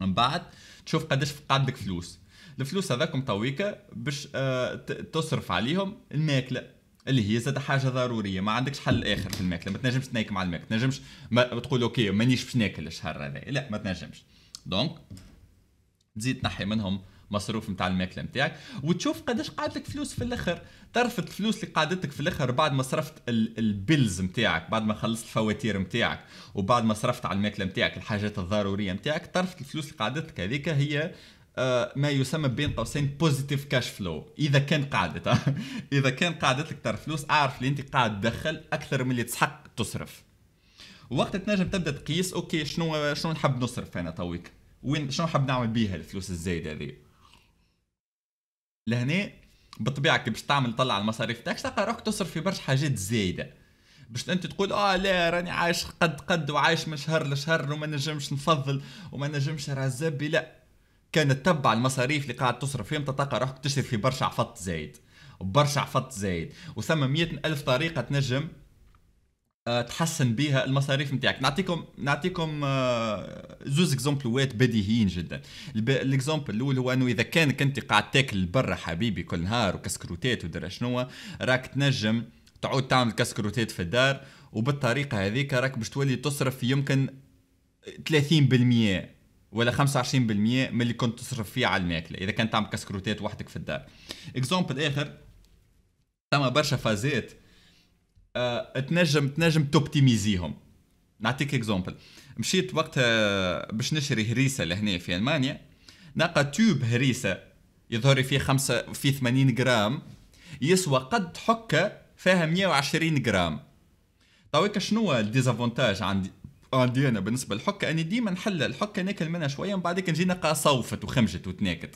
من بعد تشوف قداش عندك فلوس الفلوس هذاكم طويكة باش آه، تصرف عليهم الماكلة اللي هي زاد حاجه ضروريه ما عندكش حل اخر في الماكله ما تنجمش تنايك مع الماكله ما تنجمش ما تقول اوكي مانيش باش ناكل الشهر هذا لا ما تنجمش دونك تزيد تنحي منهم مصروف نتاع الماكله نتاعك وتشوف قداش قعدت لك فلوس في الاخر تعرف الفلوس اللي قعدتك في الاخر بعد ما صرفت البيلز نتاعك بعد ما خلصت الفواتير نتاعك وبعد ما صرفت على الماكله نتاعك الحاجات الضروريه نتاعك تعرف الفلوس اللي قعدتك هذيك هي آه، ما يسمى بين قوسين بوزيتيف كاش فلو اذا كان قعدت اذا كان قعدت لك طرف فلوس اعرف اللي انت قاعد تدخل اكثر من اللي تسحق تصرف وقت تنجم تبدا تقيس اوكي شنو شنو نحب نصرف انا تويك وين شنو نحب نعمل بيها الفلوس الزايده هذه لهنا بطبيعه كي باش تعمل طلع المصاريف تاعك تلقى روحك تصرف في برشا حاجات زايده باش انت تقول اه لا راني عايش قد قد وعايش من شهر لشهر وما نجمش نفضل وما نجمش رزبي لا كان تتبع المصاريف اللي قاعد تصرف فيهم تلقى روحك تشتري في برشا عفط زايد برشا عفط زايد وثم مية ألف طريقة تنجم آه، تحسن بها المصاريف نتاعك نعطيكم نعطيكم آه، زوز اكزومبلوات بديهيين جدا الاكزومبل الاول هو انه اذا كانك انت قاعد تاكل برا حبيبي كل نهار وكسكروتات ودرا شنو راك تنجم تعود تعمل كسكروتات في الدار وبالطريقه هذيك راك باش تولي تصرف يمكن 30% ولا 25% من اللي كنت تصرف فيه على الماكله اذا كنت تعمل كسكروتات وحدك في الدار اكزومبل اخر ثم برشا فازات آه، تنجم تنجم توبتيميزيهم نعطيك اكزومبل مشيت وقتها آه، باش نشري هريسه لهنا في المانيا نلقى توب هريسه يظهر فيه خمسة في 80 غرام يسوى قد حكه فيها 120 غرام طويك شنو الديزافونتاج عندي عندي انا بالنسبه للحكه اني ديما نحل الحكه ناكل منها شويه من بعدك نجي نلقى صوفت وخمجت وتناكت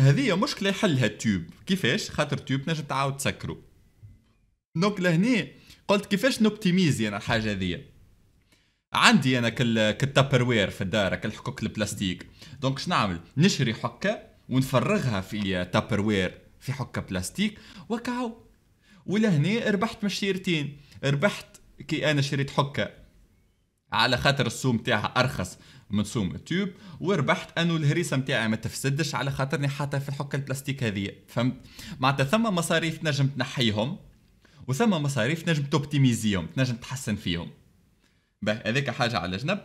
هذه مشكله يحلها التيوب كيفاش خاطر التيوب نجم تعاود تسكره دونك لهني قلت كيفاش نوبتيميزي انا الحاجه هذيا عندي انا كالتابروير في الدار كالحكوك البلاستيك دونك شنو نعمل نشري حكه ونفرغها في تابروير في حكه بلاستيك وكاو ولهنا ربحت مشيرتين ربحت كي انا شريت حكه على خاطر السوم تاعها ارخص من سوم التوب وربحت انه الهريسه نتاعي ما تفسدش على خاطرني حاطها في الحكه البلاستيك هذه فهمت معناتها ثم مصاريف نجم تنحيهم وثم مصاريف تنجم توبتيميزيهم تنجم تحسن فيهم باه هذاك حاجه على جنب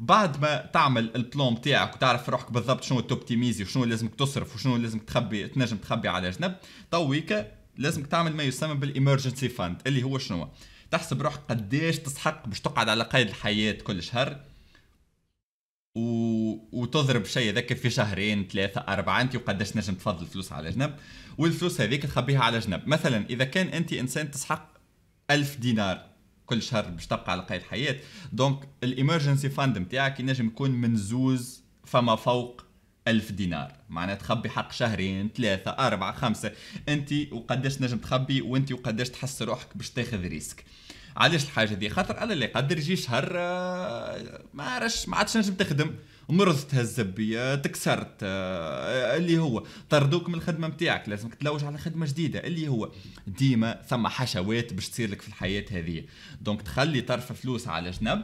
بعد ما تعمل البلوم تاعك وتعرف روحك بالضبط شنو توبتيميزي وشنو لازمك تصرف وشنو لازمك تخبي تنجم تخبي على جنب طويك لازمك تعمل ما يسمى بالامرجنسي فاند اللي هو شنو تحسب روحك قداش تسحق باش تقعد على قيد الحياه كل شهر و... وتضرب شيء هذاك في شهرين ثلاثة أربعة أنت وقداش نجم تفضل فلوس على جنب والفلوس هذيك تخبيها على جنب مثلا إذا كان أنت إنسان تسحق ألف دينار كل شهر باش تبقى على قيد الحياة دونك الإمرجنسي فاند نتاعك ينجم يكون من زوز فما فوق ألف دينار معناها تخبي حق شهرين ثلاثة أربعة خمسة أنت وقداش نجم تخبي وأنت وقداش تحس روحك باش تاخذ ريسك علاش الحاجه دي خاطر انا اللي قدر يجي شهر آه، ما راش ما عادش نجم تخدم مرضت هزب تكسرت آه، اللي هو طردوك من الخدمه نتاعك لازمك تلوج على خدمه جديده اللي هو ديما ثم حشوات باش تصير لك في الحياه هذه دونك تخلي طرف فلوس على جنب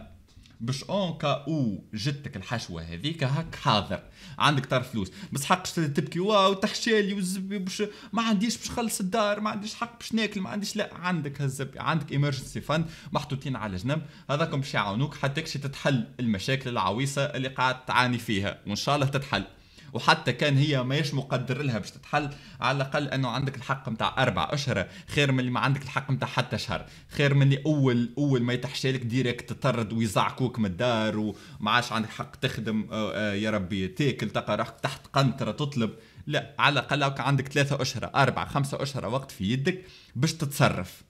باش اون كا او جتك الحشوه هذيك هاك حاضر عندك طرف فلوس بس حق تبكي واو تحشالي وزبي باش ما عنديش باش نخلص الدار ما عنديش حق باش ناكل ما عنديش لا عندك هالزبي عندك ايمرجنسي فاند محطوطين على جنب هذاكم باش يعاونوك حتى تتحل المشاكل العويصه اللي قاعد تعاني فيها وان شاء الله تتحل وحتى كان هي ماهيش مقدر لها باش تتحل على الاقل انه عندك الحق نتاع اربع اشهر خير من اللي ما عندك الحق نتاع حتى شهر خير من اللي اول اول ما يتحشى لك ديريكت تطرد ويزعكوك من الدار وما عادش عندك حق تخدم آه، آه، يا ربي تاكل تلقى روحك تحت قنطره تطلب لا على الاقل عندك ثلاثة اشهر اربع خمسة اشهر وقت في يدك باش تتصرف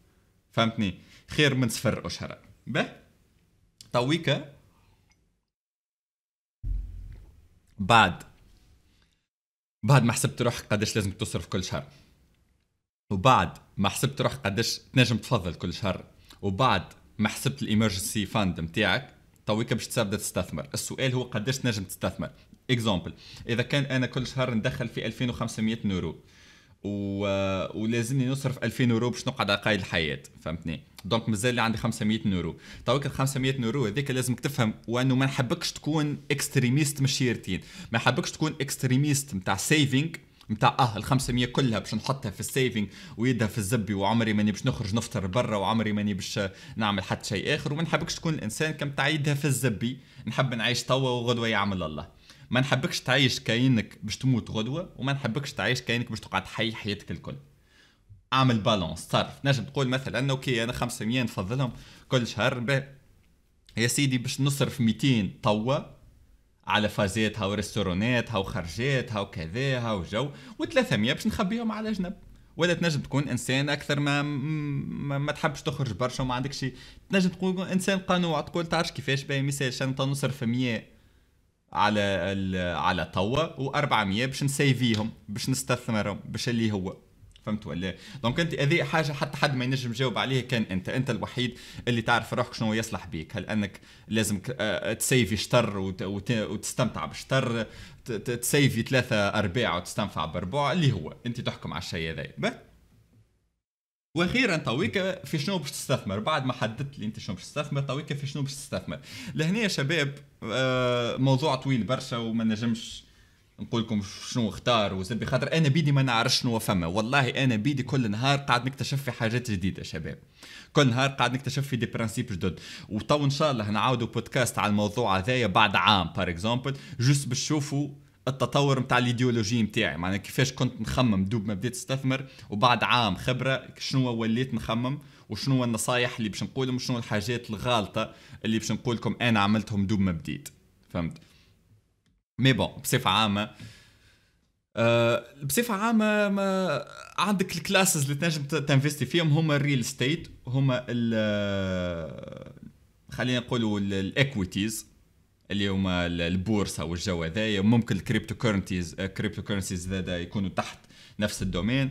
فهمتني خير من صفر اشهر به تويكا بعد بعد ما حسبت روحك قديش لازم تصرف كل شهر وبعد ما حسبت روحك قديش تنجم تفضل كل شهر وبعد ما حسبت الايمرجنسي فاند نتاعك تويك باش تبدا تستثمر السؤال هو قديش تنجم تستثمر اكزامبل اذا كان انا كل شهر ندخل في 2500 يورو و... ولازمني نصرف 2000 يورو باش نقعد على قيد الحياه فهمتني دونك مازال عندي 500 يورو تو ال 500 يورو هذيك لازمك تفهم وانه ما نحبكش تكون اكستريميست مشيرتين ما نحبكش تكون اكستريميست نتاع سيفينغ نتاع اه ال 500 كلها باش نحطها في السيفينغ ويدها في الزبي وعمري ماني باش نخرج نفطر برا وعمري ماني باش نعمل حتى شيء اخر وما نحبكش تكون الانسان كم تعيدها في الزبي نحب نعيش توا وغدوه يعمل الله ما نحبكش تعيش كأنك باش تموت غدوه وما نحبكش تعيش كأنك باش تقعد حي حياتك الكل اعمل بالانس صرف نجم تقول مثلا اوكي انا 500 نفضلهم كل شهر يا سيدي باش نصرف 200 توا على فازاتها هاو وخرجاتها وكذاها وجو و300 باش نخبيهم على جنب ولا تنجم تكون انسان اكثر ما ما, ما تحبش تخرج برشا وما عندكش تنجم تكون انسان قنوع تقول تعرفش كيفاش باهي مثال شنطه نصرف 100 على على توا و400 باش نسيفيهم باش نستثمرهم باش اللي هو فهمت ولا دونك انت هذه حاجه حتى حد ما ينجم يجاوب عليها كان انت انت الوحيد اللي تعرف روحك شنو يصلح بيك هل انك لازم آه، آه، تسيفي شطر وتستمتع بشطر تسيفي ثلاثه ارباع وتستنفع بربع اللي هو انت تحكم على الشيء هذا واخيرا تويكا في شنو باش تستثمر بعد ما حددت لي انت شنو باش تستثمر تويكا في شنو باش تستثمر لهنا يا شباب آه، موضوع طويل برشا وما نجمش نقول لكم شنو اختار وزبي خاطر انا بيدي ما نعرفش شنو فما والله انا بيدي كل نهار قاعد نكتشف في حاجات جديده شباب كل نهار قاعد نكتشف في دي برانسيب جدد وتو ان شاء الله نعاودوا بودكاست على الموضوع هذايا بعد عام بار اكزومبل جوست باش تشوفوا التطور نتاع الايديولوجي نتاعي معناها كيفاش كنت نخمم دوب ما بديت استثمر وبعد عام خبره شنو وليت نخمم وشنو النصايح اللي باش نقولهم وشنو الحاجات الغالطه اللي باش نقول لكم انا عملتهم دوب ما بديت فهمت مي بون بصفه عامه أه بصفه عامه ما عندك الكلاسز اللي تنجم تنفيستي فيهم هما الريل ستيت هما آه، خلينا نقولوا الاكويتيز اليوم البورصه والجو هذايا ممكن الكريبتو كورنتيز الكريبتو كورنسيز زادا يكونوا تحت نفس الدومين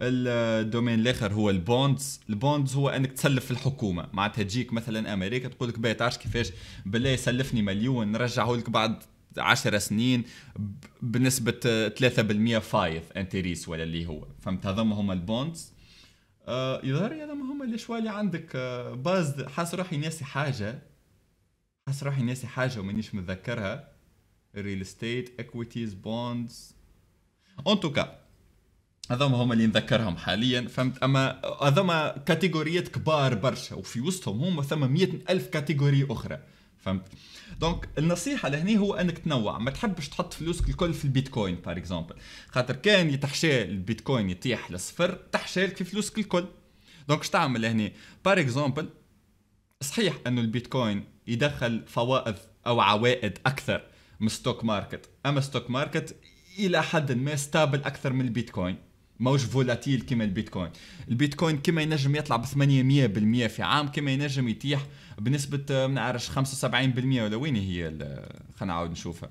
الدومين الاخر هو البوندز البوندز هو انك تسلف الحكومه معناتها تجيك مثلا امريكا تقول لك باهي تعرف كيفاش بالله سلفني مليون نرجعه لك بعد 10 سنين بنسبة 3% فايف انتريس ولا اللي هو فهمت هذوما هما البوندز آه يظهر لي هذوما هما اللي شوالي عندك آه باز حاس روحي ناسي حاجة حس روحي ناسي حاجه ومانيش متذكرها ريل استيت اكويتيز بوندز اون توكا هذوما هما اللي نذكرهم حاليا فهمت اما هذوما كاتيجوريات كبار برشا وفي وسطهم هما ثم مية ألف كاتيجوري أخرى فهمت دونك النصيحة لهنا هو انك تنوع ما تحبش تحط فلوسك الكل في البيتكوين بار اكزومبل خاطر كان يتحشى البيتكوين يطيح لصفر لك في فلوسك الكل دونك اش تعمل لهنا بار اكزومبل صحيح انه البيتكوين يدخل فوائد او عوائد اكثر من ستوك ماركت اما ستوك ماركت الى حد ما ستابل اكثر من البيتكوين موش فولاتيل كيما البيتكوين البيتكوين كيما ينجم يطلع ب 800% في عام كيما ينجم يتيح بنسبه ما نعرفش 75% ولا وين هي خلينا نعاود نشوفها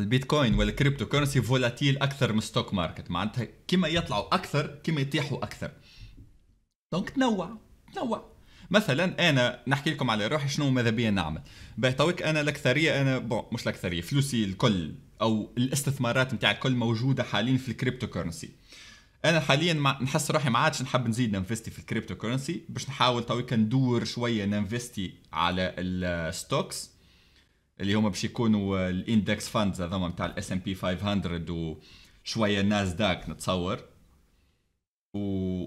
البيتكوين والكريبتو كورنسي فولاتيل اكثر من ستوك ماركت معناتها كما يطلعوا اكثر كما يطيحوا اكثر دونك تنوع تنوع مثلا انا نحكي لكم على روحي شنو ماذا بيا نعمل باهي انا الاكثريه انا بون مش الاكثريه فلوسي الكل او الاستثمارات نتاع الكل موجوده حاليا في الكريبتو كورنسي انا حاليا ما نحس روحي ما عادش نحب نزيد ننفستي في الكريبتو كورنسي باش نحاول تويك ندور شويه ننفستي على الستوكس اللي هما باش يكونوا آه، الاندكس فاندز هذوما نتاع الاس ام بي 500 وشويه نازداك نتصور و...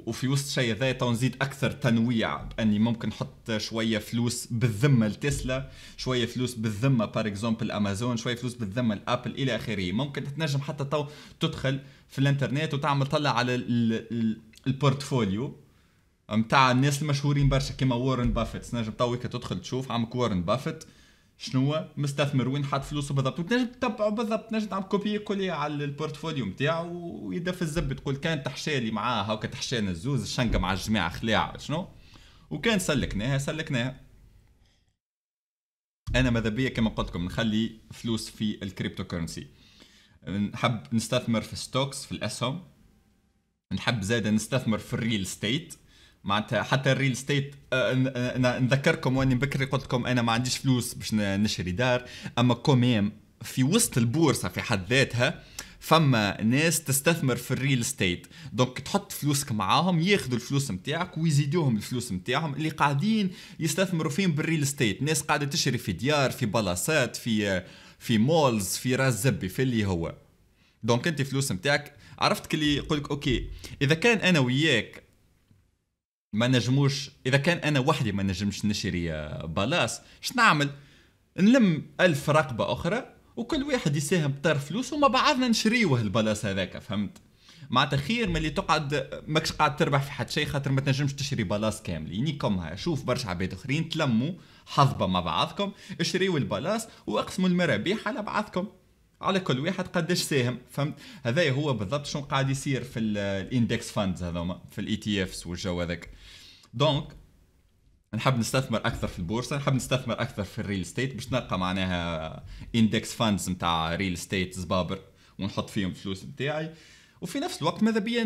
وفي وسط شيء ذا نزيد اكثر تنويع باني ممكن نحط شويه فلوس بالذمه لتسلا شويه فلوس بالذمه بار اكزومبل امازون شويه فلوس بالذمه لابل الى اخره ممكن تنجم حتى تو تدخل في الانترنت وتعمل طلع على ال... ال... البورتفوليو نتاع الناس المشهورين برشا كيما وارن بافيت تنجم تو تدخل تشوف عمك وارن بافيت شنو مستثمر وين حاط فلوسه بالضبط وتنجم تتبعه بالضبط تنجم تعمل كوبي كولي على البورتفوليو نتاعو ويدا في الزب تقول كان تحشالي معاه هاكا تحشينا الزوز الشنقه مع الجماعه خلاع شنو وكان سلكناها سلكناها انا ماذا بيا كما قلت لكم نخلي فلوس في الكريبتو كورنسي نحب نستثمر في ستوكس في الاسهم نحب زادا نستثمر في الريل ستيت معناتها حتى الريل ستيت آه، آه، نذكركم واني بكري قلت لكم انا ما عنديش فلوس باش نشري دار اما كوميم في وسط البورصه في حد ذاتها فما ناس تستثمر في الريل ستيت دونك تحط فلوسك معاهم ياخذوا الفلوس نتاعك ويزيدوهم الفلوس نتاعهم اللي قاعدين يستثمروا فيهم بالريل ستيت ناس قاعده تشري في ديار في بلاصات في آه، في مولز في راس زبي في اللي هو دونك انت فلوس نتاعك عرفت كلي يقولك اوكي اذا كان انا وياك ما نجموش اذا كان انا وحدي ما نجمش نشري آه، بلاص شنو نعمل نلم ألف رقبه اخرى وكل واحد يساهم بطرف فلوس ومع بعضنا نشريوه البلاص هذاك فهمت معناتها خير ملي اللي تقعد ماكش قاعد تربح في حد شيء خاطر ما تنجمش تشري بلاص كامل ها شوف برشا عباد اخرين تلموا حظبه مع بعضكم اشريوا البلاص واقسموا المرابيح على بعضكم على كل واحد قداش ساهم فهمت هذا هو بالضبط شنو قاعد يصير في الاندكس فاندز هذوما في الاي تي افس والجو هذاك دونك نحب نستثمر اكثر في البورصه نحب نستثمر اكثر في الريل ستيت باش نلقى معناها اندكس فاندز نتاع ريل ستيت زبابر ونحط فيهم فلوس نتاعي وفي نفس الوقت ماذا بيا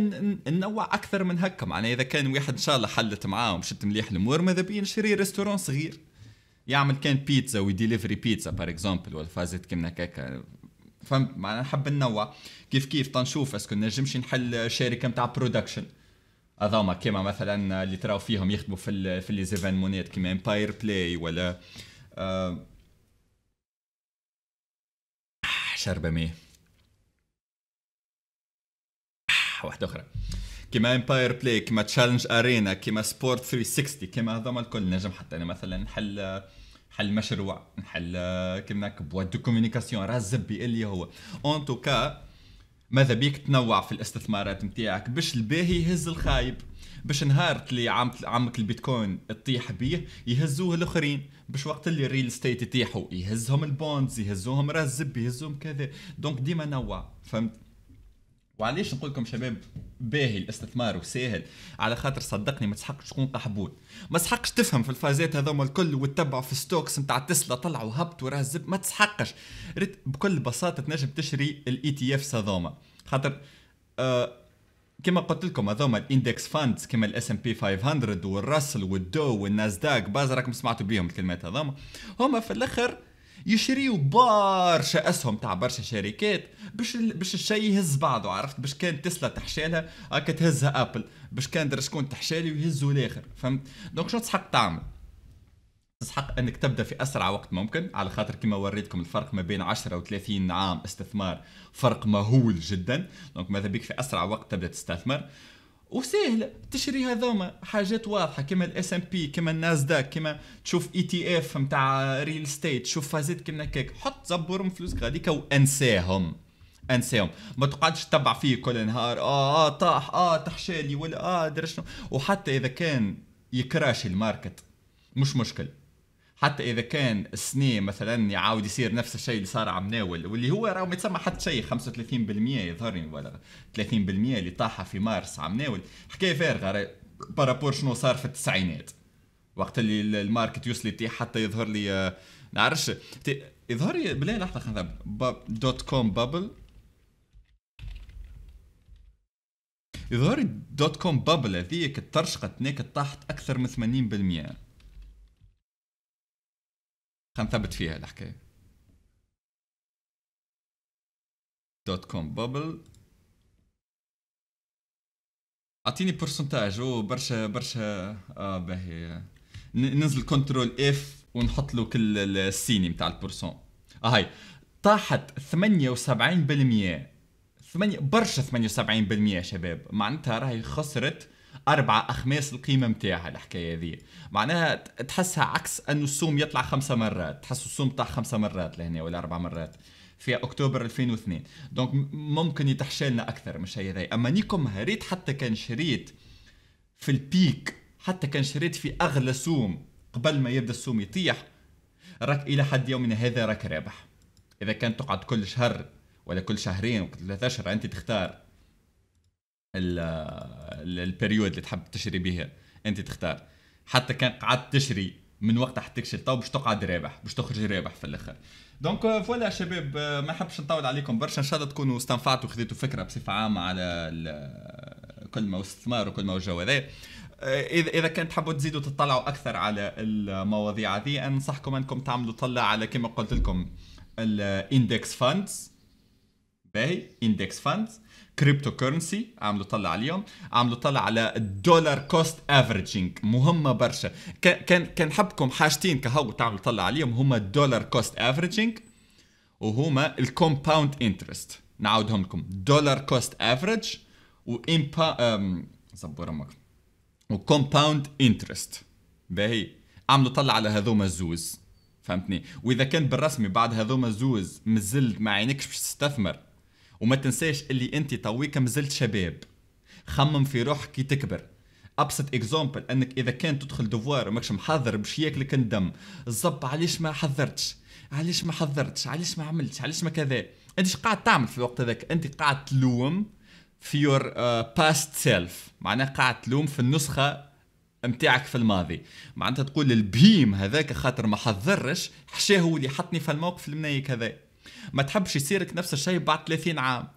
ننوع اكثر من هكا معناها اذا كان واحد ان شاء الله حلت معاه ومشت مليح الامور ماذا بيا نشري ريستورون صغير يعمل كان بيتزا ويديليفري بيتزا بار اكزومبل ولا فازت كيما هكاك فهمت معناها نحب ننوع كيف كيف تنشوف اسكو نجمش نحل شركه نتاع برودكشن هذوما كيما مثلا اللي تراو فيهم يخدموا في في لي زيفانمونات كيما امباير بلاي ولا آه شربة مية آه، واحدة أخرى كيما امباير بلاي كيما تشالنج ارينا كيما سبورت 360 كيما هذوما الكل نجم حتى انا مثلا نحل نحل مشروع نحل آه، كيما بواد دو كومونيكاسيون راه زبي اللي هو اون توكا ماذا بيك تنوع في الاستثمارات نتاعك باش الباهي يهز الخايب باش نهار اللي عم عمك البيتكوين تطيح بيه يهزوه الاخرين باش وقت اللي الريل ستيت يطيحوا يهزهم البوندز يهزوهم راس زب يهزوهم كذا دونك ديما نوع فهمت وعلاش نقول لكم شباب باهي الاستثمار وساهل على خاطر صدقني ما تسحقش تكون قحبول ما تسحقش تفهم في الفازات هذوما الكل وتتبع في ستوكس نتاع تسلا طلع وهبط وراه الزب ما تسحقش ريت بكل بساطه تنجم تشري الاي تي اف هذوما خاطر آه كما قلت لكم هذوما الاندكس فاندز كما الاس ام بي 500 والراسل والدو والناسداك باز راكم سمعتوا بيهم الكلمات هذوما هما في الاخر يشريوا برشا اسهم تاع برشا شركات باش باش الشيء يهز بعضه عرفت باش كان تسلا تحشالها هكا تهزها ابل باش كان درشكون تحشالي ويهزوا الاخر فهمت دونك شنو تسحق تعمل تسحق انك تبدا في اسرع وقت ممكن على خاطر كما وريتكم الفرق ما بين 10 و 30 عام استثمار فرق مهول جدا دونك ماذا بيك في اسرع وقت تبدا تستثمر وسهل تشري هذوما حاجات واضحه كما الاس ام بي كما داك كما تشوف اي تي اف نتاع ريل ستيت تشوف فازات كيما كيك حط زبورهم فلوسك غاديك وانساهم انساهم ما تقعدش تتبع فيه كل نهار اه, آه طاح اه تحشالي ولا اه درشنو وحتى اذا كان يكراش الماركت مش مشكل حتى اذا كان السنة مثلا يعاود يصير نفس الشيء اللي صار عم ناول واللي هو راه ما يتسمى حتى شيء 35% يظهرني ولا 30% اللي طاحها في مارس عم ناول حكايه فارغه بارابور شنو صار في التسعينات وقت اللي الماركت يوصل يطيح حتى يظهر لي آه، نعرفش يظهر لي بلا لحظه خلينا دوت كوم بابل يظهر دوت كوم بابل هذيك ترشقت هناك طاحت اكثر من 80% خلينا نثبت فيها الحكايه دوت كوم بابل اعطيني برسنتاج او برشا برشا اه باهي ننزل كنترول اف ونحط له كل السيني نتاع البورسون اهي طاحت 78% 8 برشا 78% شباب معناتها راهي خسرت أربعة أخماس القيمة متاعها الحكاية هذه معناها تحسها عكس أنه السوم يطلع خمسة مرات تحس السوم طلع خمسة مرات لهنا ولا أربع مرات في اكتوبر 2002 دونك ممكن يتحشى لنا اكثر مش هي ذي اما نيكم هريت حتى كان شريت في البيك حتى كان شريت في اغلى سوم قبل ما يبدا السوم يطيح راك الى حد يومنا هذا راك رابح اذا كان تقعد كل شهر ولا كل شهرين ولا ثلاثة اشهر انت تختار البريود اللي تحب تشري بها انت تختار حتى كان قعدت تشري من وقتها حتى تكشل تو طيب باش تقعد رابح باش تخرج رابح في الاخر دونك آه، فوالا شباب آه، ما نحبش نطول عليكم برشا ان شاء الله تكونوا استنفعتوا وخذيتوا فكره بصفه عامه على آه، كل ما استثمار وكل ما جو هذا اذا اذا كان تحبوا تزيدوا تطلعوا اكثر على المواضيع هذه انصحكم انكم تعملوا طلع على كما قلت لكم الاندكس فاندز باهي اندكس فاندز كريبتو كرنسي عم طلع عليهم عم طلع على الدولار كوست افريجينج مهمه برشا كان كان حبكم حاجتين كهو تعمل طلع عليهم هما الدولار كوست افريجينج وهما الكومباوند انترست نعاودهم لكم دولار كوست افريج وامبا زبور امك وكومباوند انترست باهي عم طلع على هذوما الزوز فهمتني واذا كان بالرسمي بعد هذوما الزوز مازلت ما عينكش باش تستثمر وما تنساش اللي انت طويك مازلت شباب خمم في روحك كي تكبر ابسط اكزامبل انك اذا كان تدخل دوفوار وماكش محضر باش ياكلك الدم الزب علاش ما حذرتش علاش ما حذرتش علاش ما عملتش علاش ما كذا انت ايش قاعد تعمل في الوقت هذاك انت قاعد تلوم في يور باست سيلف معناها قاعد تلوم في النسخه متاعك في الماضي معناتها تقول البهيم هذاك خاطر ما حذرش حشاه هو اللي حطني في الموقف المنيك هذا ما تحبش يصيرك نفس الشيء بعد 30 عام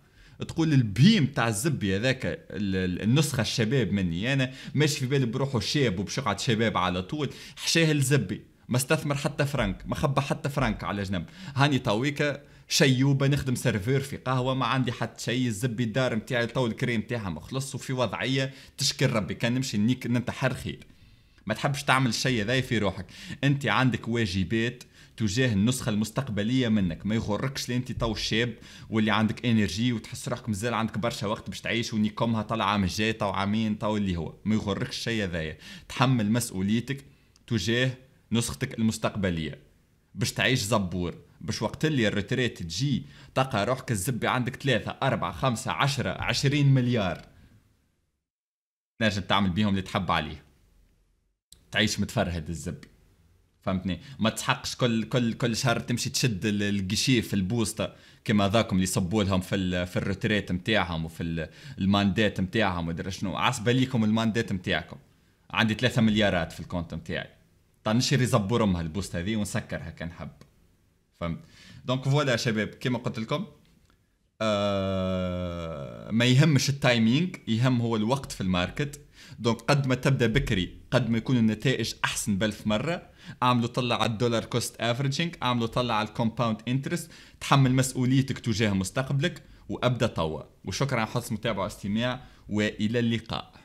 تقول البيم تاع الزبي هذاك النسخه الشباب مني انا ماشي في بالي بروحه شاب وباش يقعد شباب على طول حشاه الزبي ما استثمر حتى فرنك ما خبى حتى فرنك على جنب هاني طويكة شيوبه نخدم سيرفور في قهوه ما عندي حتى شيء الزبي الدار نتاعي تو الكريم نتاعها مخلص وفي وضعيه تشكر ربي كان نمشي نيك ننتحر خير ما تحبش تعمل الشيء هذايا في روحك انت عندك واجبات تجاه النسخه المستقبليه منك ما يغركش اللي انت تو شاب واللي عندك انرجي وتحس روحك مازال عندك برشا وقت باش تعيش ونيكمها طلع عام الجاي تو عامين تو اللي هو ما يغركش الشيء هذايا تحمل مسؤوليتك تجاه نسختك المستقبليه باش تعيش زبور باش وقت اللي الريتريت تجي تلقى روحك الزبي عندك ثلاثة أربعة خمسة عشرة عشرين مليار تنجم تعمل بيهم اللي تحب عليه تعيش متفرهد الزبي فهمتني ما تحقش كل كل كل شهر تمشي تشد القشيف البوسطه كما ذاكم اللي صبوا لهم في الـ في الريتريت نتاعهم وفي الماندات نتاعهم ودرا شنو عصبه ليكم الماندات نتاعكم عندي ثلاثة مليارات في الكونت نتاعي طنشي يزبرمها هالبوست هذه ونسكرها كان حب فهمت دونك فوالا شباب كما قلت لكم آه ما يهمش التايمينغ يهم هو الوقت في الماركت دونك قد ما تبدا بكري قد ما يكون النتائج احسن بألف مره اعملوا طلع على الدولار كوست افريجينج اعملوا طلع على الكومباوند انترست تحمل مسؤوليتك تجاه مستقبلك وابدا طوى وشكرا على حسن المتابعه واستماع والى اللقاء